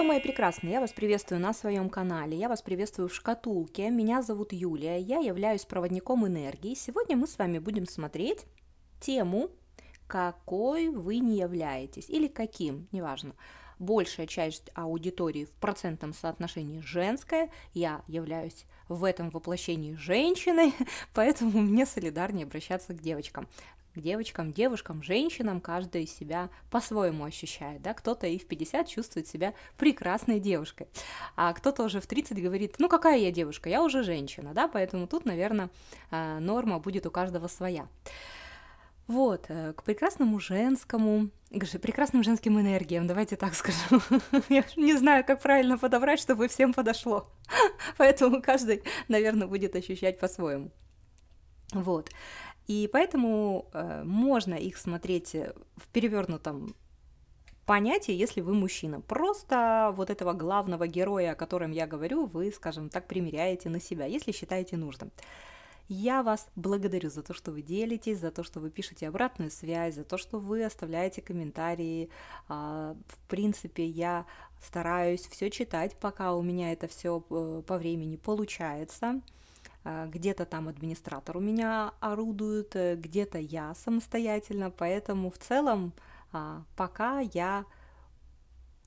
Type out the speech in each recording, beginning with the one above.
Друзья мои прекрасные, я вас приветствую на своем канале, я вас приветствую в шкатулке, меня зовут Юлия, я являюсь проводником энергии. Сегодня мы с вами будем смотреть тему «Какой вы не являетесь» или «Каким», неважно. Большая часть аудитории в процентном соотношении женская, я являюсь в этом воплощении женщиной, поэтому мне солидарнее обращаться к девочкам к девочкам, девушкам, женщинам, каждая из себя по-своему ощущает, да, кто-то и в 50 чувствует себя прекрасной девушкой, а кто-то уже в 30 говорит, ну какая я девушка, я уже женщина, да, поэтому тут, наверное, э, норма будет у каждого своя. Вот, э, к прекрасному женскому, к прекрасным женским энергиям, давайте так скажу. Я не знаю, как правильно подобрать, чтобы всем подошло. Поэтому каждый, наверное, будет ощущать по-своему. Вот. И поэтому э, можно их смотреть э, в перевернутом понятие, если вы мужчина. Просто вот этого главного героя, о котором я говорю, вы, скажем так, примеряете на себя, если считаете нужным. Я вас благодарю за то, что вы делитесь, за то, что вы пишете обратную связь, за то, что вы оставляете комментарии. А, в принципе, я стараюсь все читать, пока у меня это все э, по времени получается. Э, где-то там администратор у меня орудует, э, где-то я самостоятельно, поэтому в целом а, пока я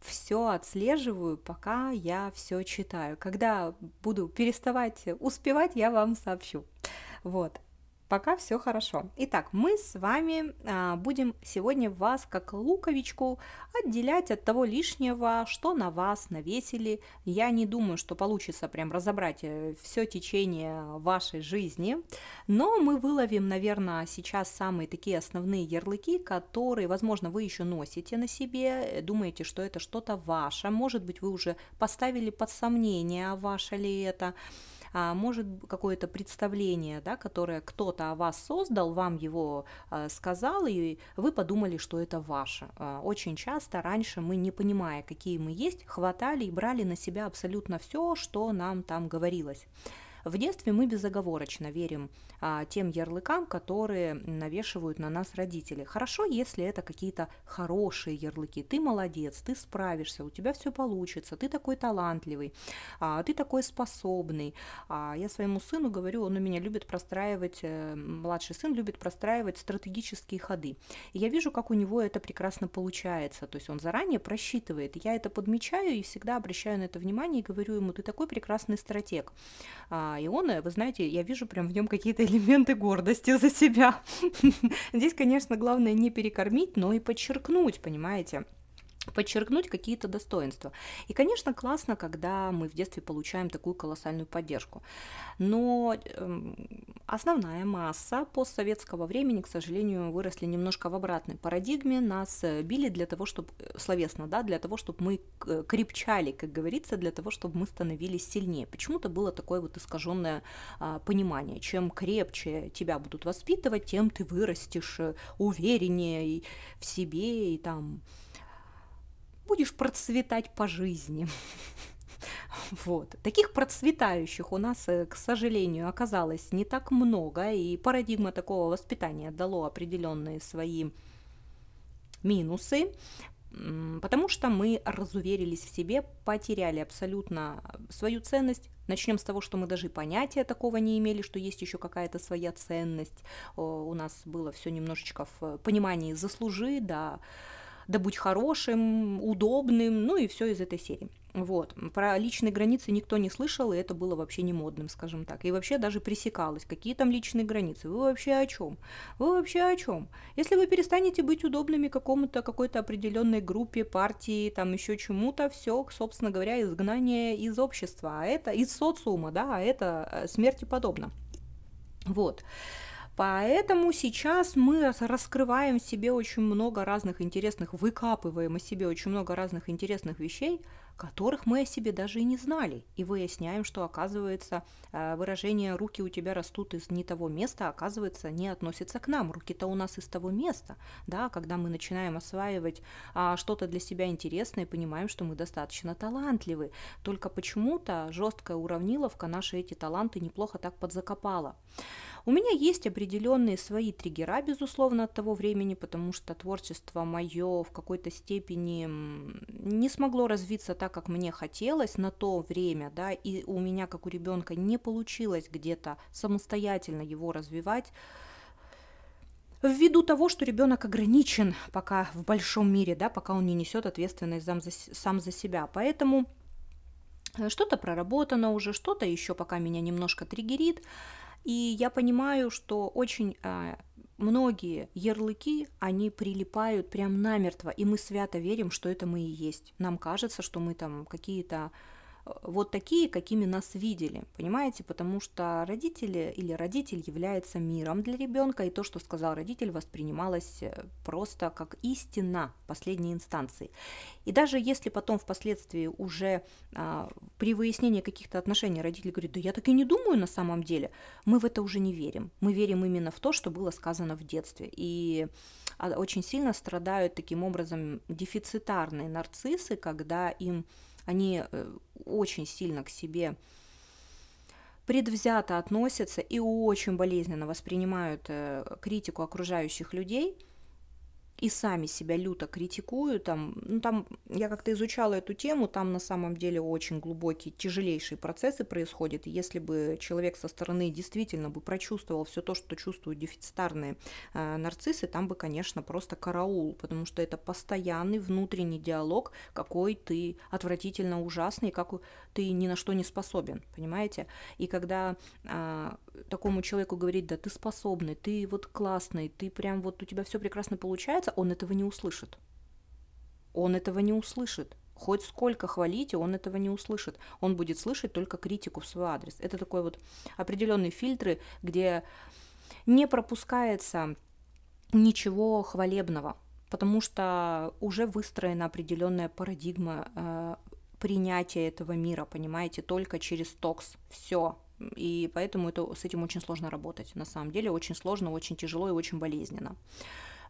все отслеживаю, пока я все читаю. Когда буду переставать успевать, я вам сообщу. Вот пока все хорошо. Итак, мы с вами а, будем сегодня вас, как луковичку, отделять от того лишнего, что на вас навесили. Я не думаю, что получится прям разобрать э, все течение вашей жизни, но мы выловим, наверное, сейчас самые такие основные ярлыки, которые, возможно, вы еще носите на себе, э, думаете, что это что-то ваше, может быть, вы уже поставили под сомнение, ваше ли это, а, может какое-то представление, да, которое кто-то о вас создал, вам его а, сказал, и вы подумали, что это ваше. А, очень часто раньше мы, не понимая, какие мы есть, хватали и брали на себя абсолютно все, что нам там говорилось. В детстве мы безоговорочно верим а, тем ярлыкам, которые навешивают на нас родители. Хорошо, если это какие-то хорошие ярлыки. Ты молодец, ты справишься, у тебя все получится, ты такой талантливый, а, ты такой способный. А, я своему сыну говорю, он у меня любит простраивать, э, младший сын любит простраивать стратегические ходы. И я вижу, как у него это прекрасно получается. То есть он заранее просчитывает. Я это подмечаю и всегда обращаю на это внимание и говорю ему, ты такой прекрасный стратег. А, а Иона, э, вы знаете, я вижу прям в нем какие-то элементы гордости за себя. Здесь, конечно, главное не перекормить, но и подчеркнуть, понимаете? подчеркнуть какие-то достоинства. И, конечно, классно, когда мы в детстве получаем такую колоссальную поддержку. Но эм, основная масса постсоветского времени, к сожалению, выросли немножко в обратной парадигме. Нас э, били для того, чтобы э, словесно, да, для того, чтобы мы э, крепчали, как говорится, для того, чтобы мы становились сильнее. Почему-то было такое вот искаженное а, понимание. Чем крепче тебя будут воспитывать, тем ты вырастешь увереннее в себе и там будешь процветать по жизни. Вот. Таких процветающих у нас, э, к сожалению, оказалось не так много, и парадигма такого воспитания дало определенные свои минусы, потому что мы разуверились в себе, потеряли абсолютно свою ценность. Начнем с того, что мы даже понятия такого не имели, что есть еще какая-то своя ценность. У нас было все немножечко в понимании заслужи, да, да будь хорошим, удобным, ну и все из этой серии. Вот. Про личные границы никто не слышал, и это было вообще не модным, скажем так. И вообще даже пресекалось, какие там личные границы, вы вообще о чем? Вы вообще о чем? Если вы перестанете быть удобными какому-то, какой-то определенной группе, партии, там еще чему-то, все, собственно говоря, изгнание из общества, а это из социума, да, а это э, смерти подобно. Вот. Поэтому сейчас мы раскрываем себе очень много разных интересных, выкапываем о себе очень много разных интересных вещей, которых мы о себе даже и не знали. И выясняем, что, оказывается, э, выражение «руки у тебя растут из не того места», оказывается, не относится к нам. Руки-то у нас из того места. Да, когда мы начинаем осваивать а, что-то для себя интересное, понимаем, что мы достаточно талантливы. Только почему-то жесткая уравниловка наши эти таланты неплохо так подзакопала. У меня есть определенные свои триггера, безусловно, от того времени, потому что творчество мое в какой-то степени не смогло развиться так, как мне хотелось на то время, да, и у меня, как у ребенка, не получилось где-то самостоятельно его развивать ввиду того, что ребенок ограничен пока в большом мире, да, пока он не несет ответственность сам за, сам за себя. Поэтому э, что-то проработано уже, что-то еще пока меня немножко триггерит. И я понимаю, что очень а, многие ярлыки, они прилипают прям намертво, и мы свято верим, что это мы и есть. Нам кажется, что мы там какие-то вот такие, какими нас видели, понимаете, потому что родители или родитель является миром для ребенка, и то, что сказал родитель, воспринималось э, просто как истина последней инстанции. И даже если потом впоследствии уже а, при выяснении каких-то отношений родитель говорит, да я так и не думаю на самом деле, мы в это уже не верим, мы верим именно в то, что было сказано в детстве, и а, очень сильно страдают таким образом дефицитарные нарциссы, когда им они э, очень сильно к себе предвзято относятся и очень болезненно воспринимают э, критику окружающих людей – и сами себя люто критикуют. Там, ну, там, я как-то изучала эту тему, там на самом деле очень глубокие, тяжелейшие процессы происходят. если бы человек со стороны действительно бы прочувствовал все то, что чувствуют дефицитарные э, нарциссы, там бы, конечно, просто караул, потому что это постоянный внутренний диалог, какой ты отвратительно ужасный, как ты ни на что не способен, понимаете? И когда э, такому человеку говорить, да ты способный, ты вот классный, ты прям вот у тебя все прекрасно получается, он этого не услышит. Он этого не услышит. Хоть сколько хвалите, он этого не услышит. Он будет слышать только критику в свой адрес. Это такой вот определенные фильтры, где не пропускается ничего хвалебного, потому что уже выстроена определенная парадигма э, принятия этого мира, понимаете, только через токс. Все, и поэтому это, с этим очень сложно работать. На самом деле очень сложно, очень тяжело и очень болезненно.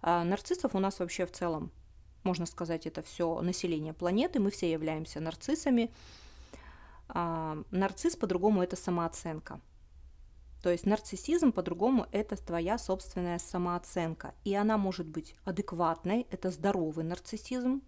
А нарциссов у нас вообще в целом, можно сказать, это все население планеты, мы все являемся нарциссами. А, нарцисс по-другому это самооценка. То есть нарциссизм по-другому это твоя собственная самооценка. И она может быть адекватной, это здоровый нарциссизм.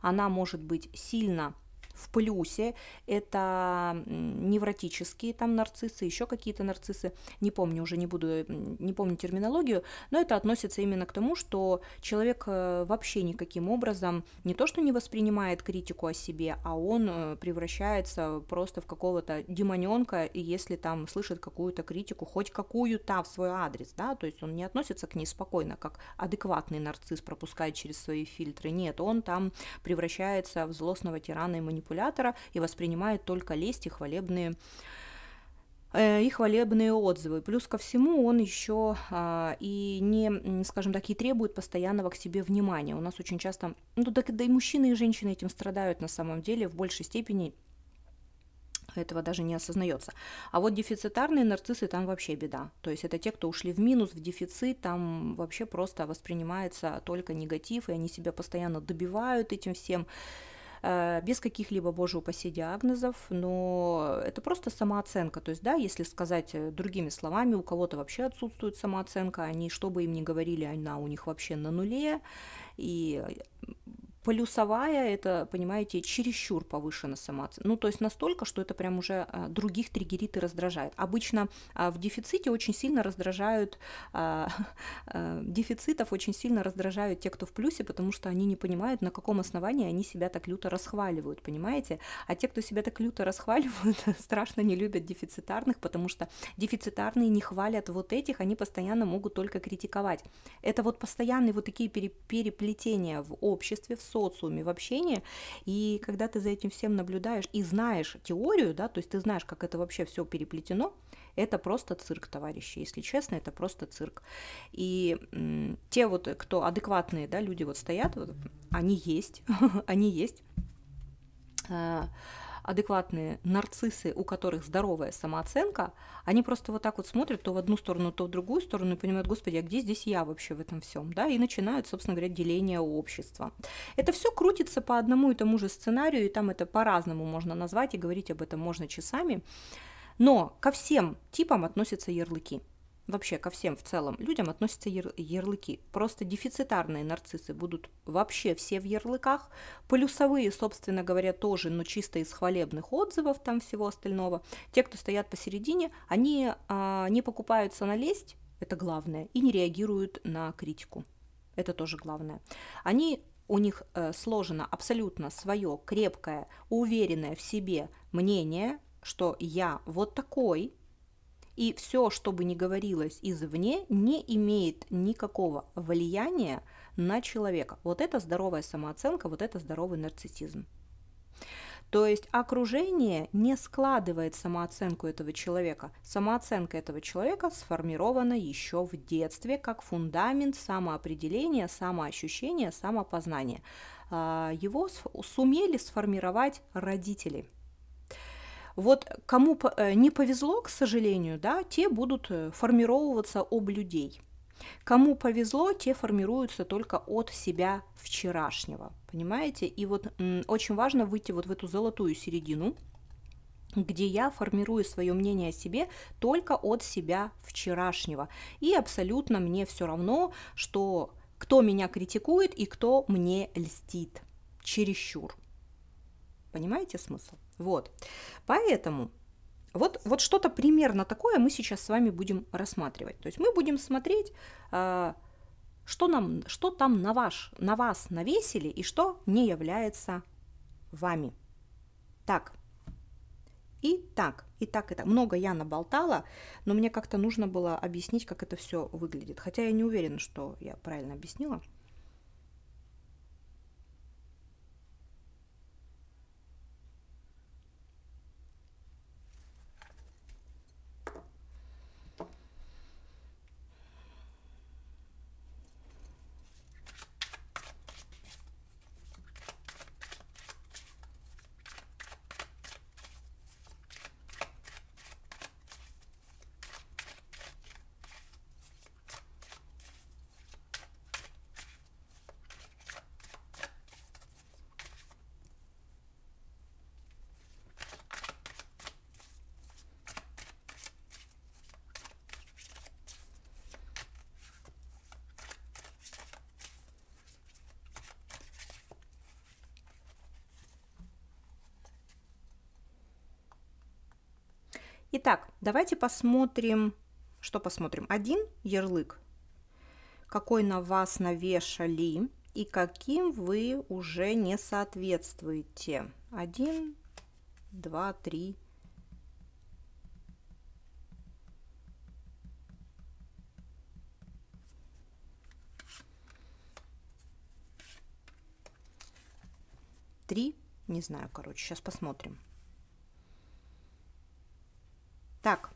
Она может быть сильно в плюсе, это невротические там нарциссы, еще какие-то нарциссы, не помню уже, не буду, не помню терминологию, но это относится именно к тому, что человек э, вообще никаким образом не то, что не воспринимает критику о себе, а он э, превращается просто в какого-то демоненка, если там слышит какую-то критику, хоть какую-то в свой адрес, да, то есть он не относится к ней спокойно, как адекватный нарцисс пропускает через свои фильтры, нет, он там превращается в злостного тирана и манипулятора манипулятора и воспринимает только лесть и хвалебные э, и хвалебные отзывы. Плюс ко всему он еще а, и не, скажем так, и требует постоянного к себе внимания. У нас очень часто, ну так да и мужчины и женщины этим страдают на самом деле в большей степени, этого даже не осознается. А вот дефицитарные нарциссы там вообще беда. То есть это те, кто ушли в минус, в дефицит, там вообще просто воспринимается только негатив, и они себя постоянно добивают этим всем. Э, без каких-либо, боже упаси, диагнозов, но это просто самооценка. То есть, да, если сказать э, другими словами, у кого-то вообще отсутствует самооценка, они, что бы им ни говорили, она у них вообще на нуле, и э, Полюсовая – это, понимаете, чересчур повышена самооценка. Ну, то есть настолько, что это прям уже а, других триггерит и раздражает. Обычно а, в дефиците очень сильно раздражают, а, дефицитов очень сильно раздражают те, кто в плюсе, потому что они не понимают, на каком основании они себя так люто расхваливают, понимаете? А те, кто себя так люто расхваливают, страшно не любят дефицитарных, потому что дефицитарные не хвалят вот этих, они постоянно могут только критиковать. Это вот постоянные вот такие переплетения в обществе, в социуме, в общении. И когда ты за этим всем наблюдаешь и знаешь теорию, да, то есть ты знаешь, как это вообще все переплетено, это просто цирк, товарищи. Если честно, это просто цирк. И м, те вот, э, кто адекватные, да, люди вот стоят, вот, они есть, они есть. А, адекватные нарциссы, у которых здоровая самооценка, они просто вот так вот смотрят то в одну сторону, то в другую сторону и понимают, господи, а где здесь я вообще в этом всем, да, и начинают, собственно говоря, деление общества. Это все крутится по одному и тому же сценарию, и там это по-разному можно назвать, и говорить об этом можно часами. Но ко всем типам относятся ярлыки – вообще ко всем в целом людям относятся яр- ярлыки. Просто дефицитарные нарциссы будут вообще все в ярлыках. Полюсовые, собственно говоря, тоже, но чисто из хвалебных отзывов там всего остального. Те, кто стоят посередине, они а, не покупаются на лесть, это главное, и не реагируют на критику. Это тоже главное. Они у них э, сложено абсолютно свое крепкое, уверенное в себе мнение, что я вот такой, и все, что бы ни говорилось извне, не имеет никакого влияния на человека. Вот это здоровая самооценка, вот это здоровый нарциссизм. То есть окружение не складывает самооценку этого человека. Самооценка этого человека сформирована еще в детстве как фундамент самоопределения, самоощущения, самопознания. А, его сумели сформировать родители – вот кому э, не повезло, к сожалению, да, те будут э, формировываться об людей. Кому повезло, те формируются только от себя вчерашнего, понимаете? И вот очень важно выйти вот в эту золотую середину, где я формирую свое мнение о себе только от себя вчерашнего. И абсолютно мне все равно, что кто меня критикует и кто мне льстит. Чересчур. Понимаете смысл? Вот. Поэтому вот, вот что-то примерно такое мы сейчас с вами будем рассматривать. То есть мы будем смотреть, а, что, нам, что там на, ваш, на вас навесили и что не является вами. Так, и так, и так, и так. Много я наболтала, но мне как-то нужно было объяснить, как это все выглядит. Хотя я не уверена, что я правильно объяснила. Итак, давайте посмотрим, что посмотрим. Один ярлык, какой на вас навешали и каким вы уже не соответствуете. Один, два, три. Три, не знаю, короче, сейчас посмотрим. Так.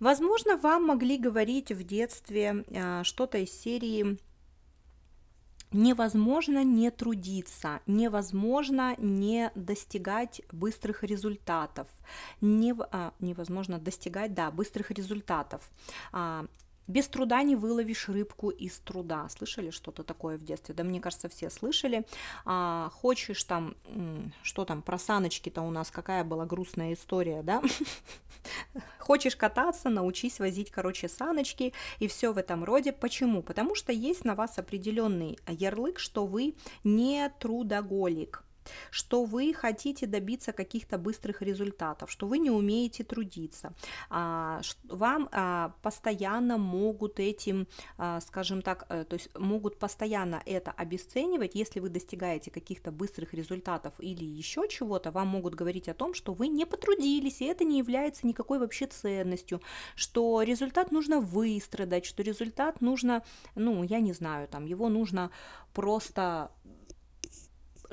Возможно, вам могли говорить в детстве э, что-то из серии невозможно не трудиться, невозможно не достигать быстрых результатов, не, а, невозможно достигать, да, быстрых результатов. А, без труда не выловишь рыбку из труда. Слышали что-то такое в детстве? Да мне кажется, все слышали. А, хочешь там, что там, про саночки-то у нас какая была грустная история, да? Хочешь кататься, научись возить, короче, саночки и все в этом роде. Почему? Потому что есть на вас определенный ярлык, что вы не трудоголик что вы хотите добиться каких-то быстрых результатов, что вы не умеете трудиться, а, вам а, постоянно могут этим, а, скажем так, э, то есть могут постоянно это обесценивать, если вы достигаете каких-то быстрых результатов или еще чего-то, вам могут говорить о том, что вы не потрудились, и это не является никакой вообще ценностью, что результат нужно выстрадать, что результат нужно, ну, я не знаю, там, его нужно просто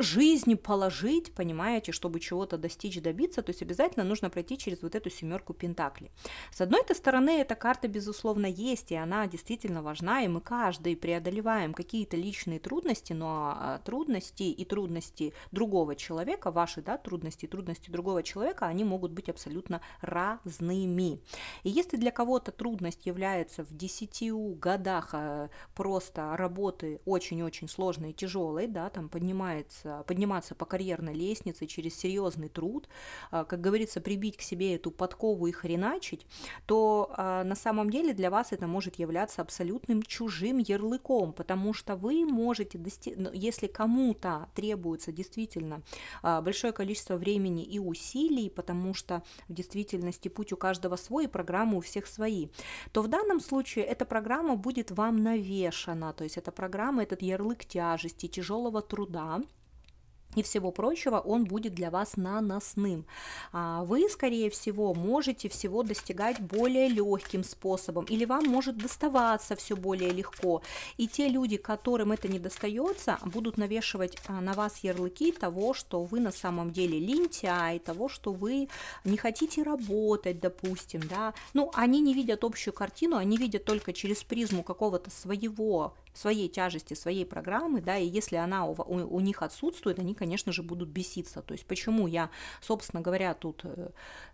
жизни положить, понимаете, чтобы чего-то достичь, добиться, то есть обязательно нужно пройти через вот эту семерку пентаклей. С одной -то стороны, эта карта, безусловно, есть, и она действительно важна, и мы каждый преодолеваем какие-то личные трудности, но ну, а, а, трудности и трудности другого человека, ваши да, трудности и трудности другого человека, они могут быть абсолютно разными. И если для кого-то трудность является в 10 годах э, просто работы очень-очень сложной и тяжелой, да, там поднимается Э, подниматься по карьерной лестнице через серьезный труд, э, как говорится, прибить к себе эту подкову и хреначить, то э, на самом деле для вас это может являться абсолютным чужим ярлыком, потому что вы можете достичь, ну, если кому-то требуется действительно большое количество времени и усилий, потому что в действительности путь у каждого свой, и программа у всех свои, то в данном случае эта программа будет вам навешана, то есть эта программа, этот ярлык тяжести, тяжелого труда, и всего прочего, он будет для вас наносным. А вы, скорее всего, можете всего достигать более легким способом, или вам может доставаться все более легко. И те люди, которым это не достается, будут навешивать а, на вас ярлыки того, что вы на самом деле лентяй, того, что вы не хотите работать, допустим, да. Ну, они не видят общую картину, они видят только через призму какого-то своего своей тяжести, своей программы, да, и если она у, у, у них отсутствует, они, конечно же, будут беситься. То есть почему я, собственно говоря, тут э,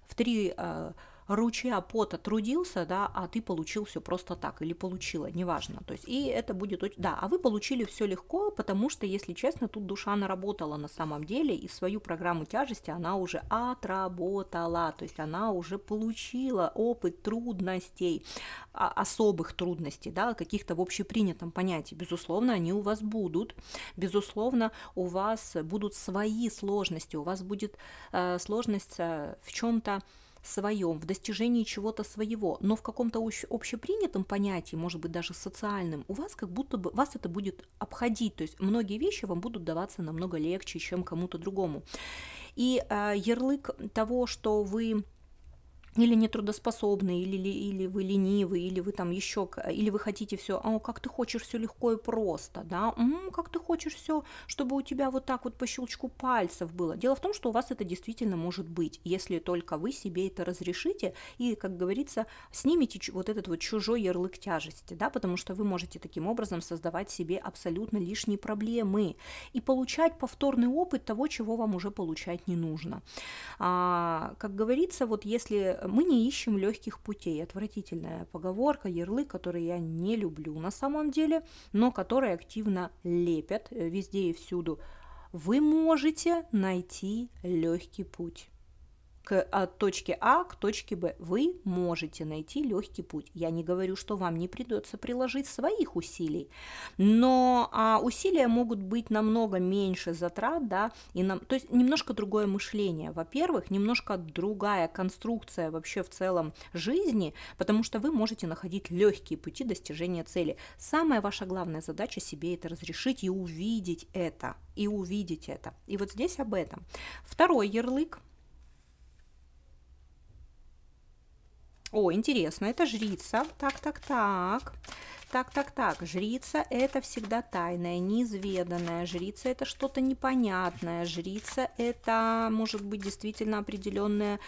в три э, ручья пота трудился, да, а ты получил все просто так или получила, неважно. То есть, и это будет, да, а вы получили все легко, потому что, если честно, тут душа наработала на самом деле, и свою программу тяжести она уже отработала, то есть она уже получила опыт трудностей, а, особых трудностей, да, каких-то в общепринятом понятии. Безусловно, они у вас будут, безусловно, у вас будут свои сложности, у вас будет э, сложность э, в чем-то своем, в достижении чего-то своего, но в каком-то общепринятом понятии, может быть, даже социальном, у вас как будто бы вас это будет обходить. То есть многие вещи вам будут даваться намного легче, чем кому-то другому. И э, ярлык того, что вы или нетрудоспособны, или, или, или вы ленивы, или вы там еще, или вы хотите все, а как ты хочешь все легко и просто, да, М -м, как ты хочешь все, чтобы у тебя вот так вот по щелчку пальцев было. Дело в том, что у вас это действительно может быть, если только вы себе это разрешите и, как говорится, снимите вот этот вот чужой ярлык тяжести, да, потому что вы можете таким образом создавать себе абсолютно лишние проблемы и получать повторный опыт того, чего вам уже получать не нужно. А, как говорится, вот если э, мы не ищем легких путей. Отвратительная поговорка, ярлык, который я не люблю на самом деле, но который активно лепят э, везде и всюду. Вы можете найти легкий путь к, от а, точки А к точке Б. Вы можете найти легкий путь. Я не говорю, что вам не придется приложить своих усилий, но а, усилия могут быть намного меньше затрат, да, и нам, то есть немножко другое мышление. Во-первых, немножко другая конструкция вообще в целом жизни, потому что вы можете находить легкие пути достижения цели. Самая ваша главная задача себе это разрешить и увидеть это, и увидеть это. И вот здесь об этом. Второй ярлык О, интересно, это жрица. Так, так, так. Так, так, так. Жрица – это всегда тайная, неизведанная. Жрица – это что-то непонятное. Жрица – это, может быть, действительно определенная,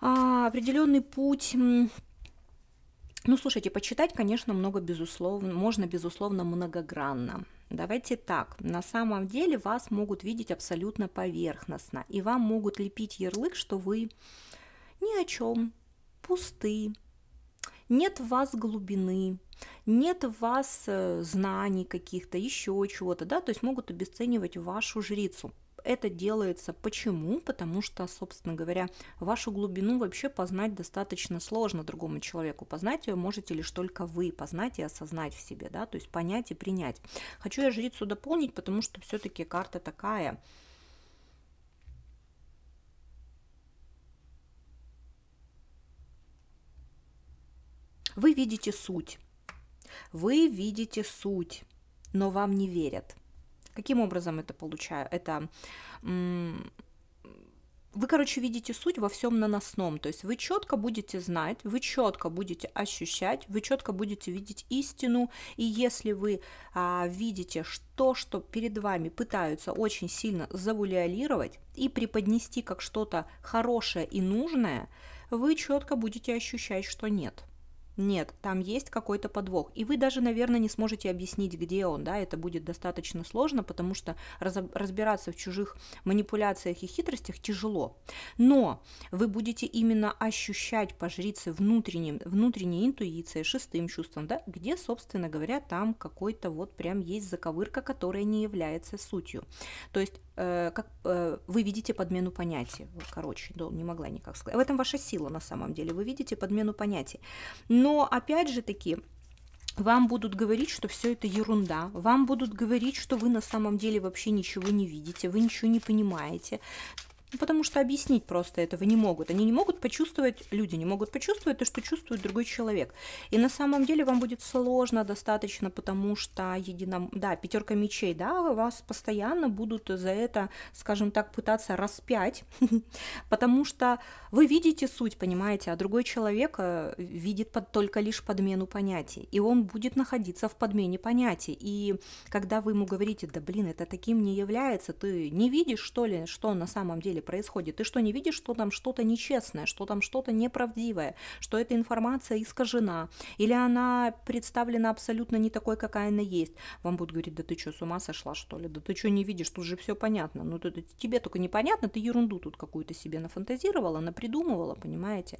а, определенный путь ну, слушайте, почитать, конечно, много, безусловно, можно, безусловно, многогранно. Давайте так, на самом деле вас могут видеть абсолютно поверхностно, и вам могут лепить ярлык, что вы ни о чем, пусты, нет в вас глубины, нет в вас э, знаний каких-то, еще чего-то, да, то есть могут обесценивать вашу жрицу. Это делается почему? Потому что, собственно говоря, вашу глубину вообще познать достаточно сложно другому человеку. Познать ее можете лишь только вы, познать и осознать в себе, да, то есть понять и принять. Хочу я жрицу дополнить, потому что все-таки карта такая – Вы видите суть. Вы видите суть, но вам не верят. Каким образом это получаю? Это вы, короче, видите суть во всем наносном. То есть вы четко будете знать, вы четко будете ощущать, вы четко будете видеть истину. И если вы а, видите, то, что перед вами пытаются очень сильно завуалировать и преподнести как что-то хорошее и нужное, вы четко будете ощущать, что нет. Нет, там есть какой-то подвох. И вы даже, наверное, не сможете объяснить, где он, да, это будет достаточно сложно, потому что разбираться в чужих манипуляциях и хитростях тяжело. Но вы будете именно ощущать по жрице внутренним, внутренней интуицией, шестым чувством, да, где, собственно говоря, там какой-то вот прям есть заковырка, которая не является сутью. То есть Э, как э, вы видите подмену понятий. Короче, да, не могла никак сказать. В этом ваша сила на самом деле. Вы видите подмену понятий. Но опять же таки, вам будут говорить, что все это ерунда, вам будут говорить, что вы на самом деле вообще ничего не видите, вы ничего не понимаете. Ну, потому что объяснить просто этого не могут. Они не могут почувствовать, люди не могут почувствовать то, что чувствует другой человек. И на самом деле вам будет сложно достаточно, потому что едином... Да, пятерка мечей, да, вас постоянно будут за это, скажем так, пытаться распять, потому что вы видите суть, понимаете, а другой человек э, видит под, только лишь подмену понятий, и он будет находиться в подмене понятий. И когда вы ему говорите, да блин, это таким не является, ты не видишь, что ли, что на самом деле происходит. Ты что, не видишь, что там что-то нечестное, что там что-то неправдивое, что эта информация искажена, или она представлена абсолютно не такой, какая она есть. Вам будут говорить, да ты что, с ума сошла, что ли? Да ты что, не видишь, тут же все понятно. Ну, тут, тебе только непонятно, ты ерунду тут какую-то себе нафантазировала, напридумывала, понимаете?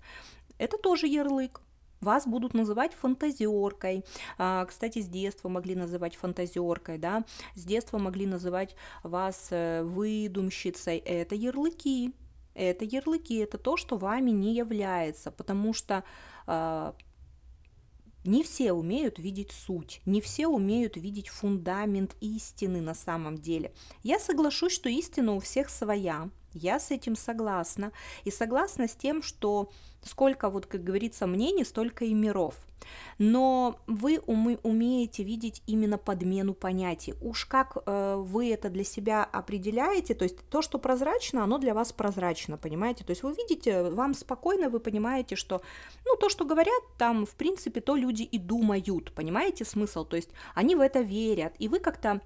Это тоже ярлык вас будут называть фантазеркой. А, кстати, с детства могли называть фантазеркой, да, с детства могли называть вас э, выдумщицей. Это ярлыки, это ярлыки, это то, что вами не является, потому что а, не все умеют видеть суть, не все умеют видеть фундамент истины на самом деле. Я соглашусь, что истина у всех своя, я с этим согласна. И согласна с тем, что сколько, вот как говорится, мнений, столько и миров. Но вы умы, умеете видеть именно подмену понятий. Уж как э, вы это для себя определяете, то есть то, что прозрачно, оно для вас прозрачно, понимаете? То есть вы видите, вам спокойно, вы понимаете, что, ну, то, что говорят, там, в принципе, то люди и думают, понимаете смысл? То есть они в это верят, и вы как-то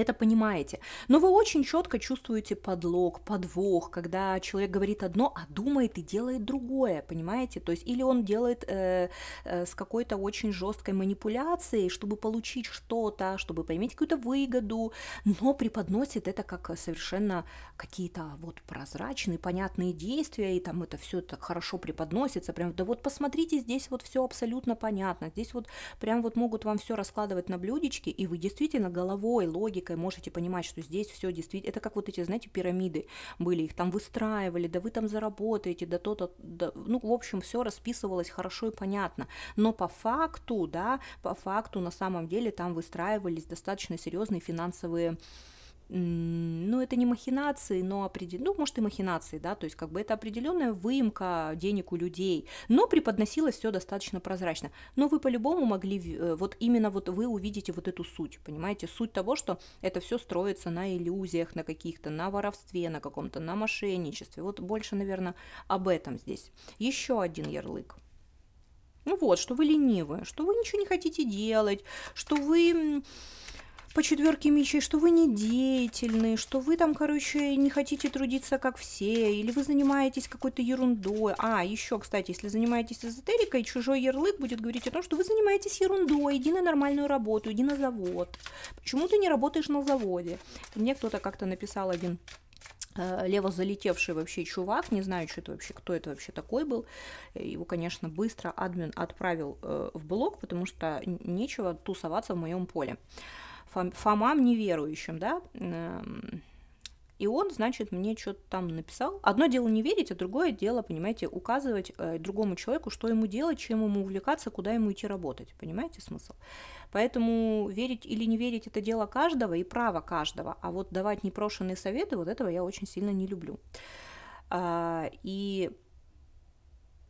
это понимаете. Но вы очень четко чувствуете подлог, подвох, когда человек говорит одно, а думает и делает другое, понимаете? То есть или он делает э, э, с какой-то очень жесткой манипуляцией, чтобы получить что-то, чтобы поиметь какую-то выгоду, но преподносит это как совершенно какие-то вот прозрачные, понятные действия, и там это все так хорошо преподносится, прям да вот посмотрите, здесь вот все абсолютно понятно, здесь вот прям вот могут вам все раскладывать на блюдечке, и вы действительно головой, логикой, логикой можете понимать, что здесь все действительно... Это как вот эти, знаете, пирамиды были, их там выстраивали, да вы там заработаете, да то-то... Да... Ну, в общем, все расписывалось хорошо и понятно. Но по факту, да, по факту на самом деле там выстраивались достаточно серьезные финансовые ну, это не махинации, но определ... ну, может, и махинации, да, то есть как бы это определенная выемка денег у людей, но преподносилось все достаточно прозрачно. Но вы по-любому могли, э, вот именно вот вы увидите вот эту суть, понимаете, суть того, что это все строится на иллюзиях, на каких-то, на воровстве, на каком-то, на мошенничестве. Вот больше, наверное, об этом здесь. Еще один ярлык. Ну вот, что вы ленивы, что вы ничего не хотите делать, что вы по четверке мечей, что вы не деятельны, что вы там, короче, не хотите трудиться, как все, или вы занимаетесь какой-то ерундой. А, еще, кстати, если занимаетесь эзотерикой, чужой ярлык будет говорить о том, что вы занимаетесь ерундой, иди на нормальную работу, иди на завод. Почему ты не работаешь на заводе? Мне кто-то как-то написал один э, лево залетевший вообще чувак, не знаю, что это вообще, кто это вообще такой был. Его, конечно, быстро админ отправил э, в блог, потому что нечего тусоваться в моем поле. Фомам неверующим, да, и он, значит, мне что-то там написал. Одно дело не верить, а другое дело, понимаете, указывать э, другому человеку, что ему делать, чем ему увлекаться, куда ему идти работать. Понимаете смысл? Поэтому верить или не верить – это дело каждого и право каждого. А вот давать непрошенные советы, вот этого я очень сильно не люблю. А, и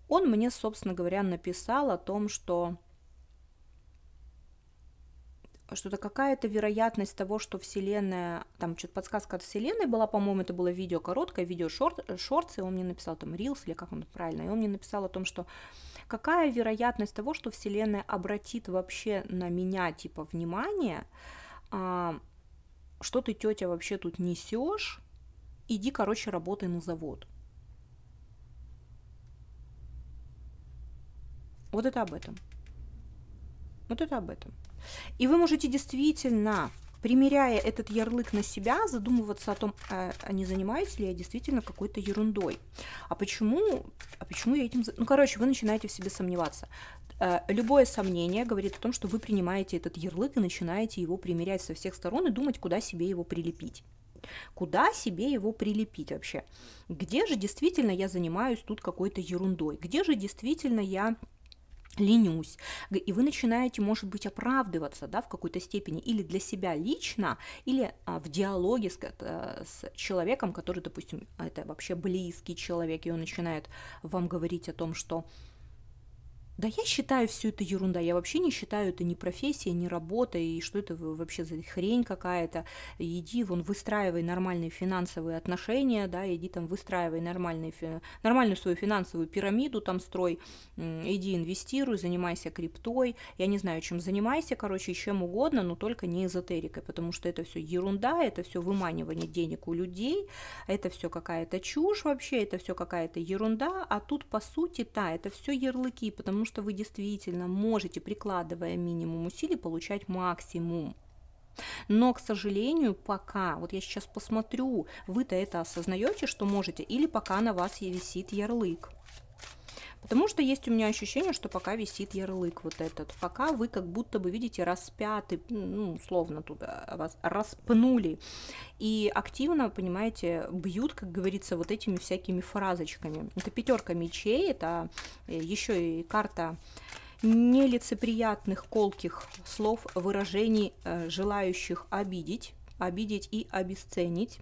он мне, собственно говоря, написал о том, что что-то какая-то вероятность того, что Вселенная, там что-то подсказка от Вселенной была, по-моему, это было видео короткое, видео шорт, э, шортс, и он мне написал, там, рилс, или как он правильно, и он мне написал о том, что какая вероятность того, что Вселенная обратит вообще на меня, типа, внимание, а, что ты, тетя, вообще тут несешь, иди, короче, работай на завод. Вот это об этом. Вот это об этом. И вы можете действительно примеряя этот ярлык на себя, задумываться о том, а, а не занимаюсь ли я действительно какой-то ерундой. А почему, а почему я этим... Ну, короче, вы начинаете в себе сомневаться. Э, любое сомнение говорит о том, что вы принимаете этот ярлык и начинаете его примерять со всех сторон и думать, куда себе его прилепить. Куда себе его прилепить вообще? Где же действительно я занимаюсь тут какой-то ерундой? Где же действительно я ленюсь, и вы начинаете, может быть, оправдываться, да, в какой-то степени, или для себя лично, или а, в диалоге с, а, с человеком, который, допустим, это вообще близкий человек, и он начинает вам говорить о том, что да я считаю все это ерунда, я вообще не считаю это ни профессия, ни работа, и что это вообще за хрень какая-то. Иди вон, выстраивай нормальные финансовые отношения, да, иди там выстраивай нормальные, нормальную свою финансовую пирамиду там строй, иди инвестируй, занимайся криптой, я не знаю, чем занимайся, короче, чем угодно, но только не эзотерикой, потому что это все ерунда, это все выманивание денег у людей, это все какая-то чушь вообще, это все какая-то ерунда, а тут по сути, да, это все ярлыки, потому потому что вы действительно можете, прикладывая минимум усилий, получать максимум. Но, к сожалению, пока, вот я сейчас посмотрю, вы-то это осознаете, что можете, или пока на вас висит ярлык – Потому что есть у меня ощущение, что пока висит ярлык вот этот. Пока вы как будто бы, видите, распяты, ну, условно туда вас распнули. И активно, понимаете, бьют, как говорится, вот этими всякими фразочками. Это пятерка мечей, это э, еще и карта нелицеприятных, колких слов, выражений, э, желающих обидеть, обидеть и обесценить.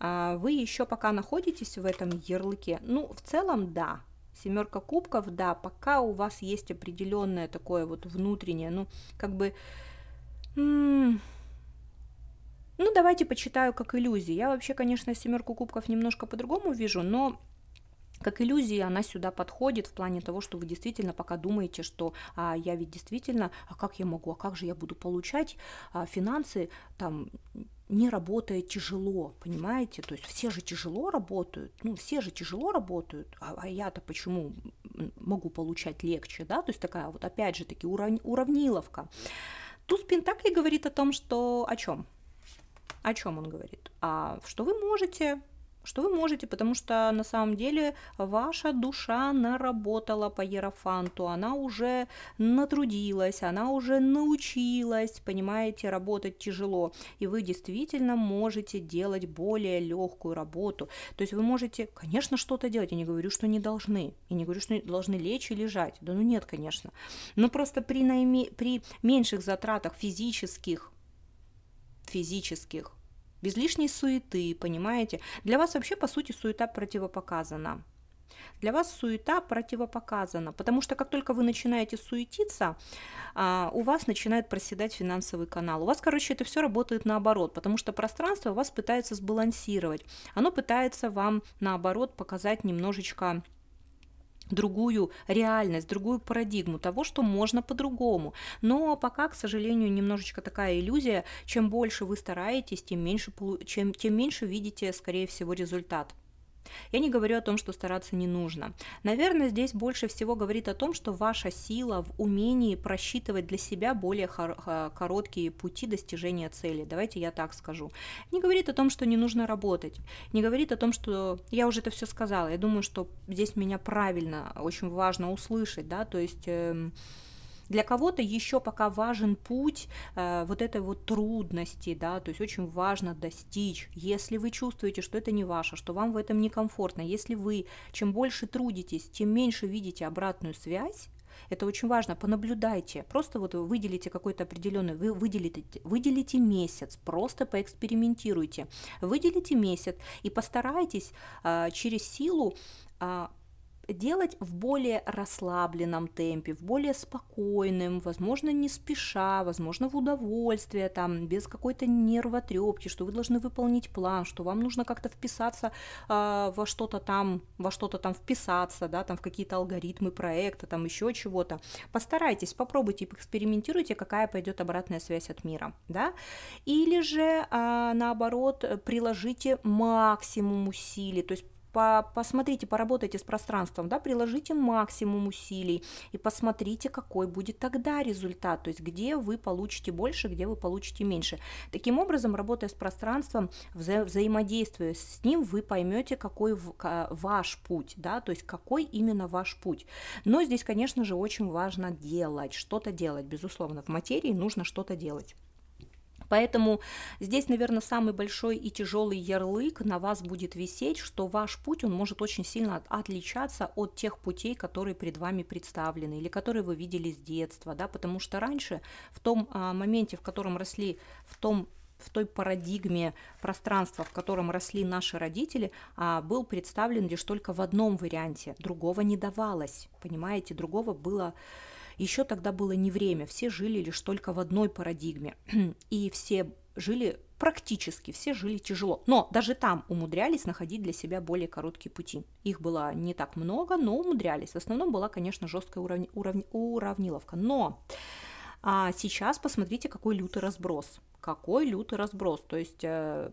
А вы еще пока находитесь в этом ярлыке? Ну, в целом, да, Семерка кубков, да, пока у вас есть определенное такое вот внутреннее, ну, как бы... ну, давайте почитаю как иллюзии. Я вообще, конечно, семерку кубков немножко по-другому вижу, но как иллюзия она сюда подходит в плане того, что вы действительно пока думаете, что а, я ведь действительно, а как я могу, а как же я буду получать а, финансы там не работая тяжело, понимаете? То есть все же тяжело работают, ну все же тяжело работают, а, а я-то почему могу получать легче, да? То есть такая вот опять же таки урав... уравниловка. Туз Пентаклей говорит о том, что о чем? О чем он говорит? А что вы можете что вы можете, потому что на самом деле ваша душа наработала по Ерофанту, она уже натрудилась, она уже научилась, понимаете, работать тяжело, и вы действительно можете делать более легкую работу. То есть вы можете, конечно, что-то делать, я не говорю, что не должны, я не говорю, что должны лечь и лежать, да ну нет, конечно, но просто при, найме, при меньших затратах физических, физических, без лишней суеты, понимаете? Для вас вообще, по сути, суета противопоказана. Для вас суета противопоказана, потому что как только вы начинаете суетиться, а, у вас начинает проседать финансовый канал. У вас, короче, это все работает наоборот, потому что пространство вас пытается сбалансировать. Оно пытается вам, наоборот, показать немножечко другую реальность, другую парадигму того, что можно по-другому. Но пока, к сожалению, немножечко такая иллюзия, чем больше вы стараетесь, тем меньше, чем, тем меньше видите, скорее всего, результат. Я не говорю о том, что стараться не нужно. Наверное, здесь больше всего говорит о том, что ваша сила в умении просчитывать для себя более а, короткие пути достижения цели. Давайте я так скажу. Не говорит о том, что не нужно работать. Не говорит о том, что я уже это все сказала. Я думаю, что здесь меня правильно очень важно услышать, да, то есть эм, для кого-то еще пока важен путь э, вот этой вот трудности, да, то есть очень важно достичь. Если вы чувствуете, что это не ваше, что вам в этом некомфортно, если вы чем больше трудитесь, тем меньше видите обратную связь, это очень важно. Понаблюдайте. Просто вот выделите какой-то определенный, вы выделите, выделите месяц, просто поэкспериментируйте. Выделите месяц и постарайтесь а, через силу а, делать в более расслабленном темпе, в более спокойным, возможно, не спеша, возможно, в удовольствие, там, без какой-то нервотрепки, что вы должны выполнить план, что вам нужно как-то вписаться э, во что-то там, во что-то там вписаться, да, там в какие-то алгоритмы проекта, там еще чего-то. Постарайтесь, попробуйте, экспериментируйте, какая пойдет обратная связь от мира, да. Или же, э, наоборот, приложите максимум усилий, то есть по, посмотрите, поработайте с пространством, да, приложите максимум усилий и посмотрите, какой будет тогда результат, то есть где вы получите больше, где вы получите меньше. Таким образом, работая с пространством, вза взаимодействуя с ним, вы поймете, какой ваш путь, да, то есть какой именно ваш путь. Но здесь, конечно же, очень важно делать, что-то делать, безусловно, в материи нужно что-то делать. Поэтому здесь, наверное, самый большой и тяжелый ярлык на вас будет висеть, что ваш путь, он может очень сильно отличаться от тех путей, которые перед вами представлены или которые вы видели с детства, да, потому что раньше в том а, моменте, в котором росли, в том в той парадигме пространства, в котором росли наши родители, а, был представлен лишь только в одном варианте. Другого не давалось, понимаете, другого было еще тогда было не время, все жили лишь только в одной парадигме, и все жили практически все жили тяжело, но даже там умудрялись находить для себя более короткие пути. Их было не так много, но умудрялись. В основном была, конечно, жесткая уравни... Уравни... уравниловка. Но а сейчас посмотрите, какой лютый разброс. Какой лютый разброс. То есть э,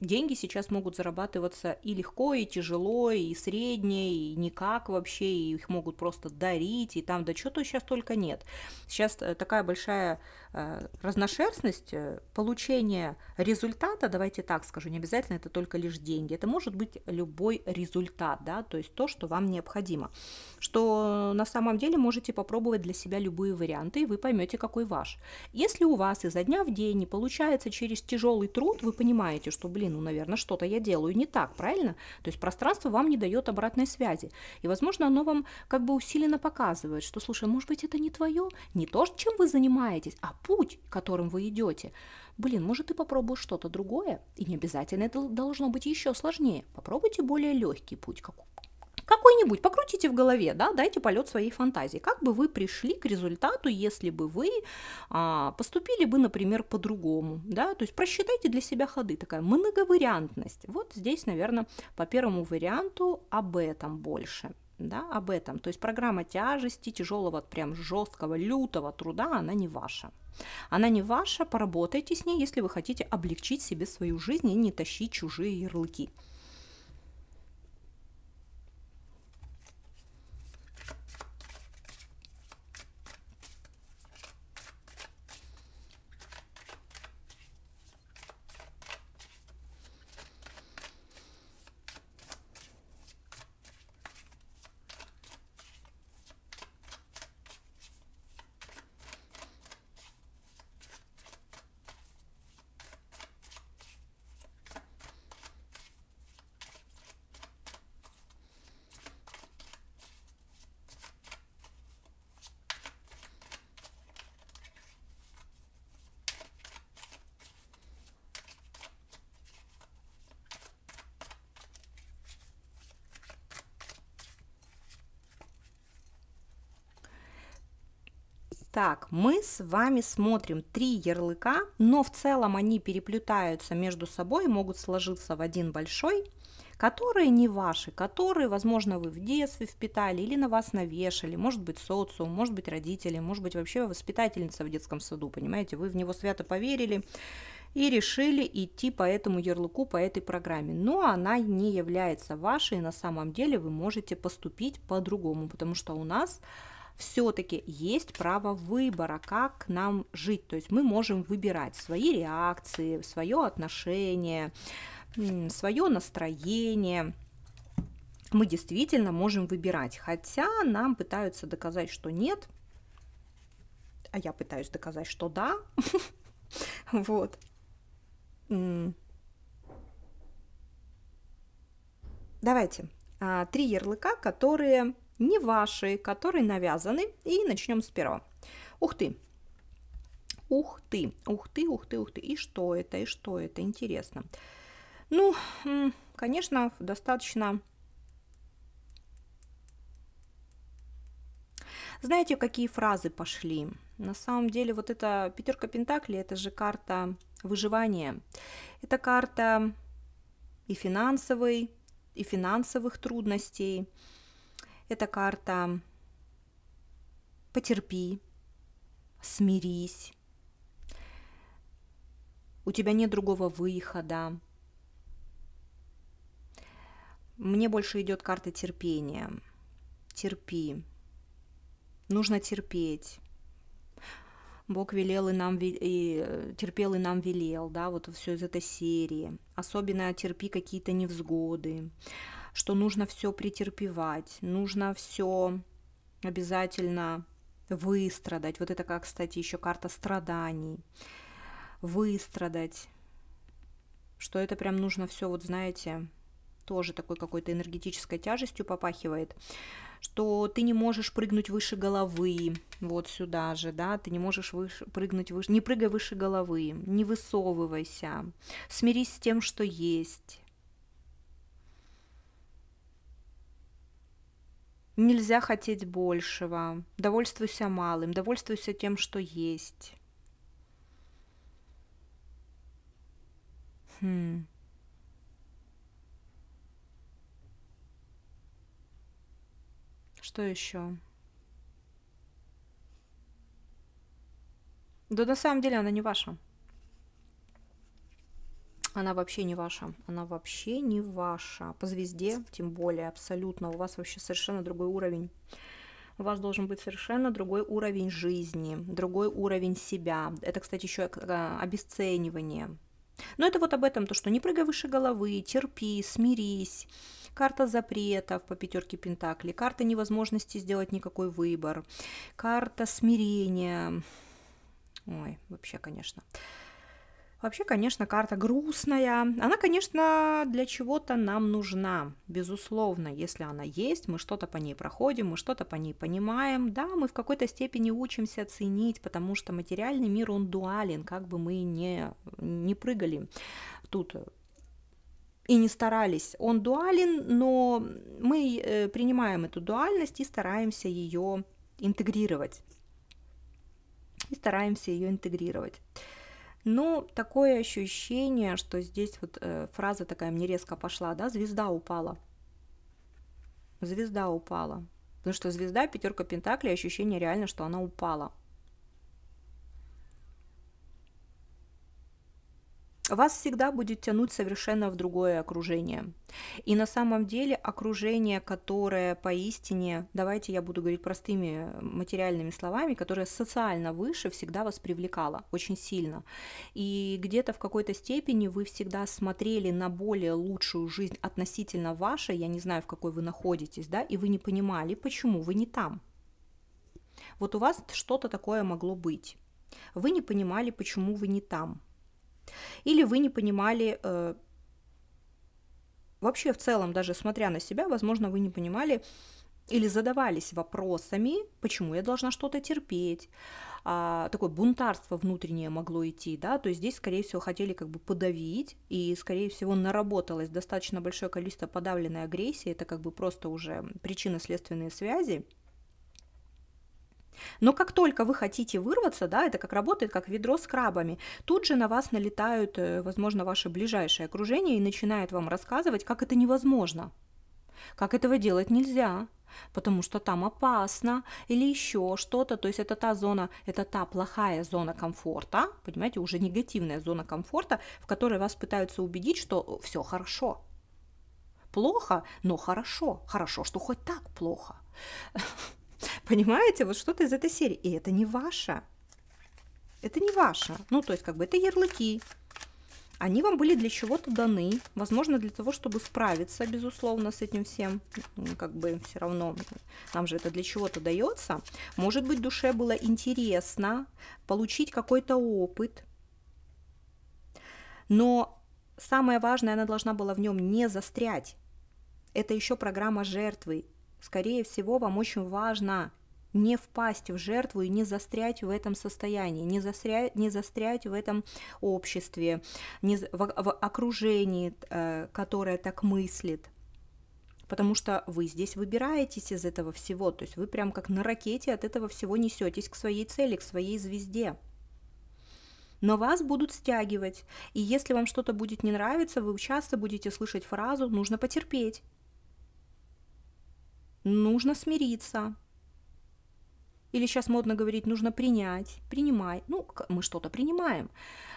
деньги сейчас могут зарабатываться и легко, и тяжело, и средне, и никак вообще, и их могут просто дарить, и там, да что-то сейчас только нет. Сейчас э, такая большая Э, разношерстность, э, получение результата, давайте так скажу, не обязательно это только лишь деньги, это может быть любой результат, да, то есть то, что вам необходимо, что на самом деле можете попробовать для себя любые варианты, и вы поймете, какой ваш. Если у вас изо дня в день не получается через тяжелый труд, вы понимаете, что, блин, ну, наверное, что-то я делаю не так, правильно? То есть пространство вам не дает обратной связи, и, возможно, оно вам как бы усиленно показывает, что, слушай, может быть, это не твое, не то, чем вы занимаетесь, а путь, которым вы идете. Блин, может, ты попробуешь что-то другое? И не обязательно это должно быть еще сложнее. Попробуйте более легкий путь, как какой-нибудь, покрутите в голове, да, дайте полет своей фантазии. Как бы вы пришли к результату, если бы вы а, поступили бы, например, по-другому, да, то есть просчитайте для себя ходы, такая многовариантность. Вот здесь, наверное, по первому варианту об этом больше да, об этом. То есть программа тяжести, тяжелого, прям жесткого, лютого труда, она не ваша. Она не ваша, поработайте с ней, если вы хотите облегчить себе свою жизнь и не тащить чужие ярлыки. Так, мы с вами смотрим три ярлыка, но в целом они переплетаются между собой, могут сложиться в один большой, которые не ваши, которые, возможно, вы в детстве впитали или на вас навешали, может быть, социум, может быть, родители, может быть, вообще воспитательница в детском саду, понимаете, вы в него свято поверили и решили идти по этому ярлыку, по этой программе. Но она не является вашей, и на самом деле вы можете поступить по-другому, потому что у нас все-таки есть право выбора, как нам жить. То есть мы можем выбирать свои реакции, свое отношение, свое настроение мы действительно можем выбирать. Хотя нам пытаются доказать, что нет, а я пытаюсь доказать, что да. Вот. Давайте. А, три ярлыка, которые не ваши, которые навязаны. И начнем с первого. Ух ты! Ух ты! Ух ты, ух ты, ух ты! И что это? И что это? Интересно. Ну, конечно, достаточно... Знаете, какие фразы пошли? На самом деле, вот эта пятерка пентаклей, это же карта выживания. Это карта и финансовой, и финансовых трудностей, это карта «Потерпи», «Смирись», «У тебя нет другого выхода», мне больше идет карта терпения. Терпи. Нужно терпеть. Бог велел и нам и э, терпел и нам велел, да, вот все из этой серии. Особенно терпи какие-то невзгоды что нужно все претерпевать, нужно все обязательно выстрадать. Вот это как, кстати, еще карта страданий. Выстрадать. Что это прям нужно все, вот знаете, тоже такой какой-то энергетической тяжестью попахивает, что ты не можешь прыгнуть выше головы, вот сюда же, да, ты не можешь выше, прыгнуть выше, не прыгай выше головы, не высовывайся, смирись с тем, что есть, Нельзя хотеть большего. Довольствуйся малым, довольствуйся тем, что есть. Хм. Что еще? Да на самом деле она не ваша. Она вообще не ваша. Она вообще не ваша. По звезде, тем более, абсолютно. У вас вообще совершенно другой уровень. У вас должен быть совершенно другой уровень жизни, другой уровень себя. Это, кстати, еще а, обесценивание. Но это вот об этом, то, что не прыгай выше головы, терпи, смирись. Карта запретов по пятерке Пентаклей, карта невозможности сделать никакой выбор, карта смирения. Ой, вообще, Конечно Вообще, конечно, карта грустная. Она, конечно, для чего-то нам нужна. Безусловно, если она есть, мы что-то по ней проходим, мы что-то по ней понимаем. Да, мы в какой-то степени учимся ценить, потому что материальный мир, он дуален, как бы мы не, не прыгали тут и не старались. Он дуален, но мы э, принимаем эту дуальность и стараемся ее интегрировать. И стараемся ее интегрировать. Но ну, такое ощущение, что здесь вот э, фраза такая мне резко пошла, да, звезда упала. Звезда упала. Потому ну что звезда, пятерка пентаклей, ощущение реально, что она упала. вас всегда будет тянуть совершенно в другое окружение. И на самом деле окружение, которое поистине, давайте я буду говорить простыми материальными словами, которое социально выше всегда вас привлекало очень сильно. И где-то в какой-то степени вы всегда смотрели на более лучшую жизнь относительно вашей, я не знаю, в какой вы находитесь, да, и вы не понимали, почему вы не там. Вот у вас что-то такое могло быть. Вы не понимали, почему вы не там – или вы не понимали, э, вообще в целом, даже смотря на себя, возможно, вы не понимали или задавались вопросами, почему я должна что-то терпеть, а, такое бунтарство внутреннее могло идти, да, то есть здесь, скорее всего, хотели как бы подавить, и, скорее всего, наработалось достаточно большое количество подавленной агрессии, это как бы просто уже причинно-следственные связи, но как только вы хотите вырваться, да, это как работает, как ведро с крабами, тут же на вас налетают, э, возможно, ваше ближайшее окружение и начинает вам рассказывать, как это невозможно, как этого делать нельзя, потому что там опасно или еще что-то. То есть это та зона, это та плохая зона комфорта, понимаете, уже негативная зона комфорта, в которой вас пытаются убедить, что все хорошо. Плохо, но хорошо. Хорошо, что хоть так плохо. Понимаете, вот что-то из этой серии. И это не ваше. Это не ваше. Ну, то есть, как бы, это ярлыки. Они вам были для чего-то даны. Возможно, для того, чтобы справиться, безусловно, с этим всем. Как бы все равно нам же это для чего-то дается. Может быть, душе было интересно получить какой-то опыт. Но самое важное, она должна была в нем не застрять. Это еще программа жертвы Скорее всего, вам очень важно не впасть в жертву и не застрять в этом состоянии, не застрять, не застрять в этом обществе, не, в, в окружении, э, которое так мыслит. Потому что вы здесь выбираетесь из этого всего, то есть вы прям как на ракете от этого всего несетесь к своей цели, к своей звезде. Но вас будут стягивать, и если вам что-то будет не нравиться, вы часто будете слышать фразу «нужно потерпеть», нужно смириться. Или сейчас модно говорить, нужно принять, принимай. Ну, мы что-то принимаем.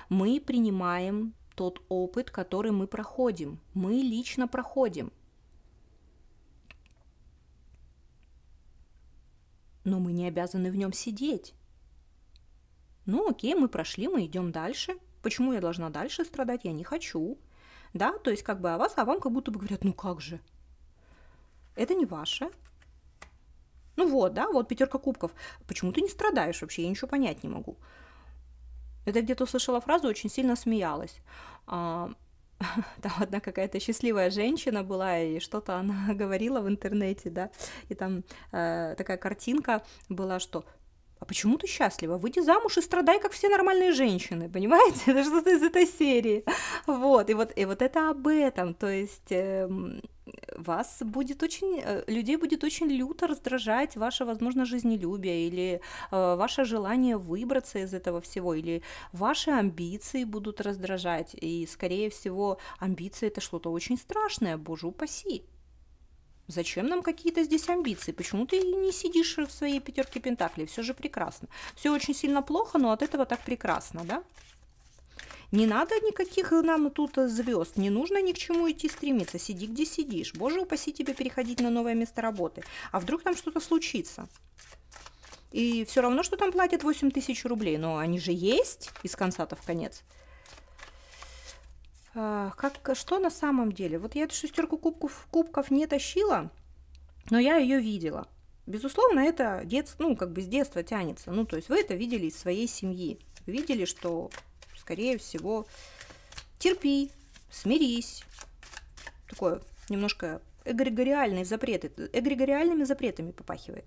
Мы принимаем тот опыт, который мы проходим. Мы лично проходим. Но мы не обязаны в нем сидеть. Ну, окей, мы прошли, мы идем дальше. Почему я должна дальше страдать? Я не хочу. Да, то есть как бы о а вас, а вам как будто бы говорят, ну как же, это не ваше. Ну вот, да, вот пятерка кубков. Почему ты не страдаешь вообще? Я ничего понять не могу. Это где-то услышала фразу, очень сильно смеялась. А, там одна какая-то счастливая женщина была, и что-то она говорила в интернете, да, и там э, такая картинка была, что а почему ты счастлива? Выйди замуж и страдай, как все нормальные женщины, понимаете? Это что-то из этой серии. Вот, и вот, и вот это об этом, то есть... Эм вас будет очень, э, людей будет очень люто раздражать ваше, возможно, жизнелюбие или э, ваше желание выбраться из этого всего, или ваши амбиции будут раздражать, и, скорее всего, амбиции это что-то очень страшное, боже упаси, Зачем нам какие-то здесь амбиции? Почему ты не сидишь в своей пятерке пентаклей? Все же прекрасно. Все очень сильно плохо, но от этого так прекрасно, да? Не надо никаких нам тут звезд, не нужно ни к чему идти стремиться. Сиди, где сидишь. Боже, упаси тебе переходить на новое место работы. А вдруг там что-то случится? И все равно, что там платят 8 тысяч рублей, но они же есть из конца-то в конец. А, как, что на самом деле? Вот я эту шестерку кубков, кубков не тащила, но я ее видела. Безусловно, это детство, ну, как бы с детства тянется. Ну, то есть вы это видели из своей семьи. Видели, что, скорее всего, терпи, смирись. Такое немножко эгрегориальный запрет, э, эгрегориальными запретами попахивает.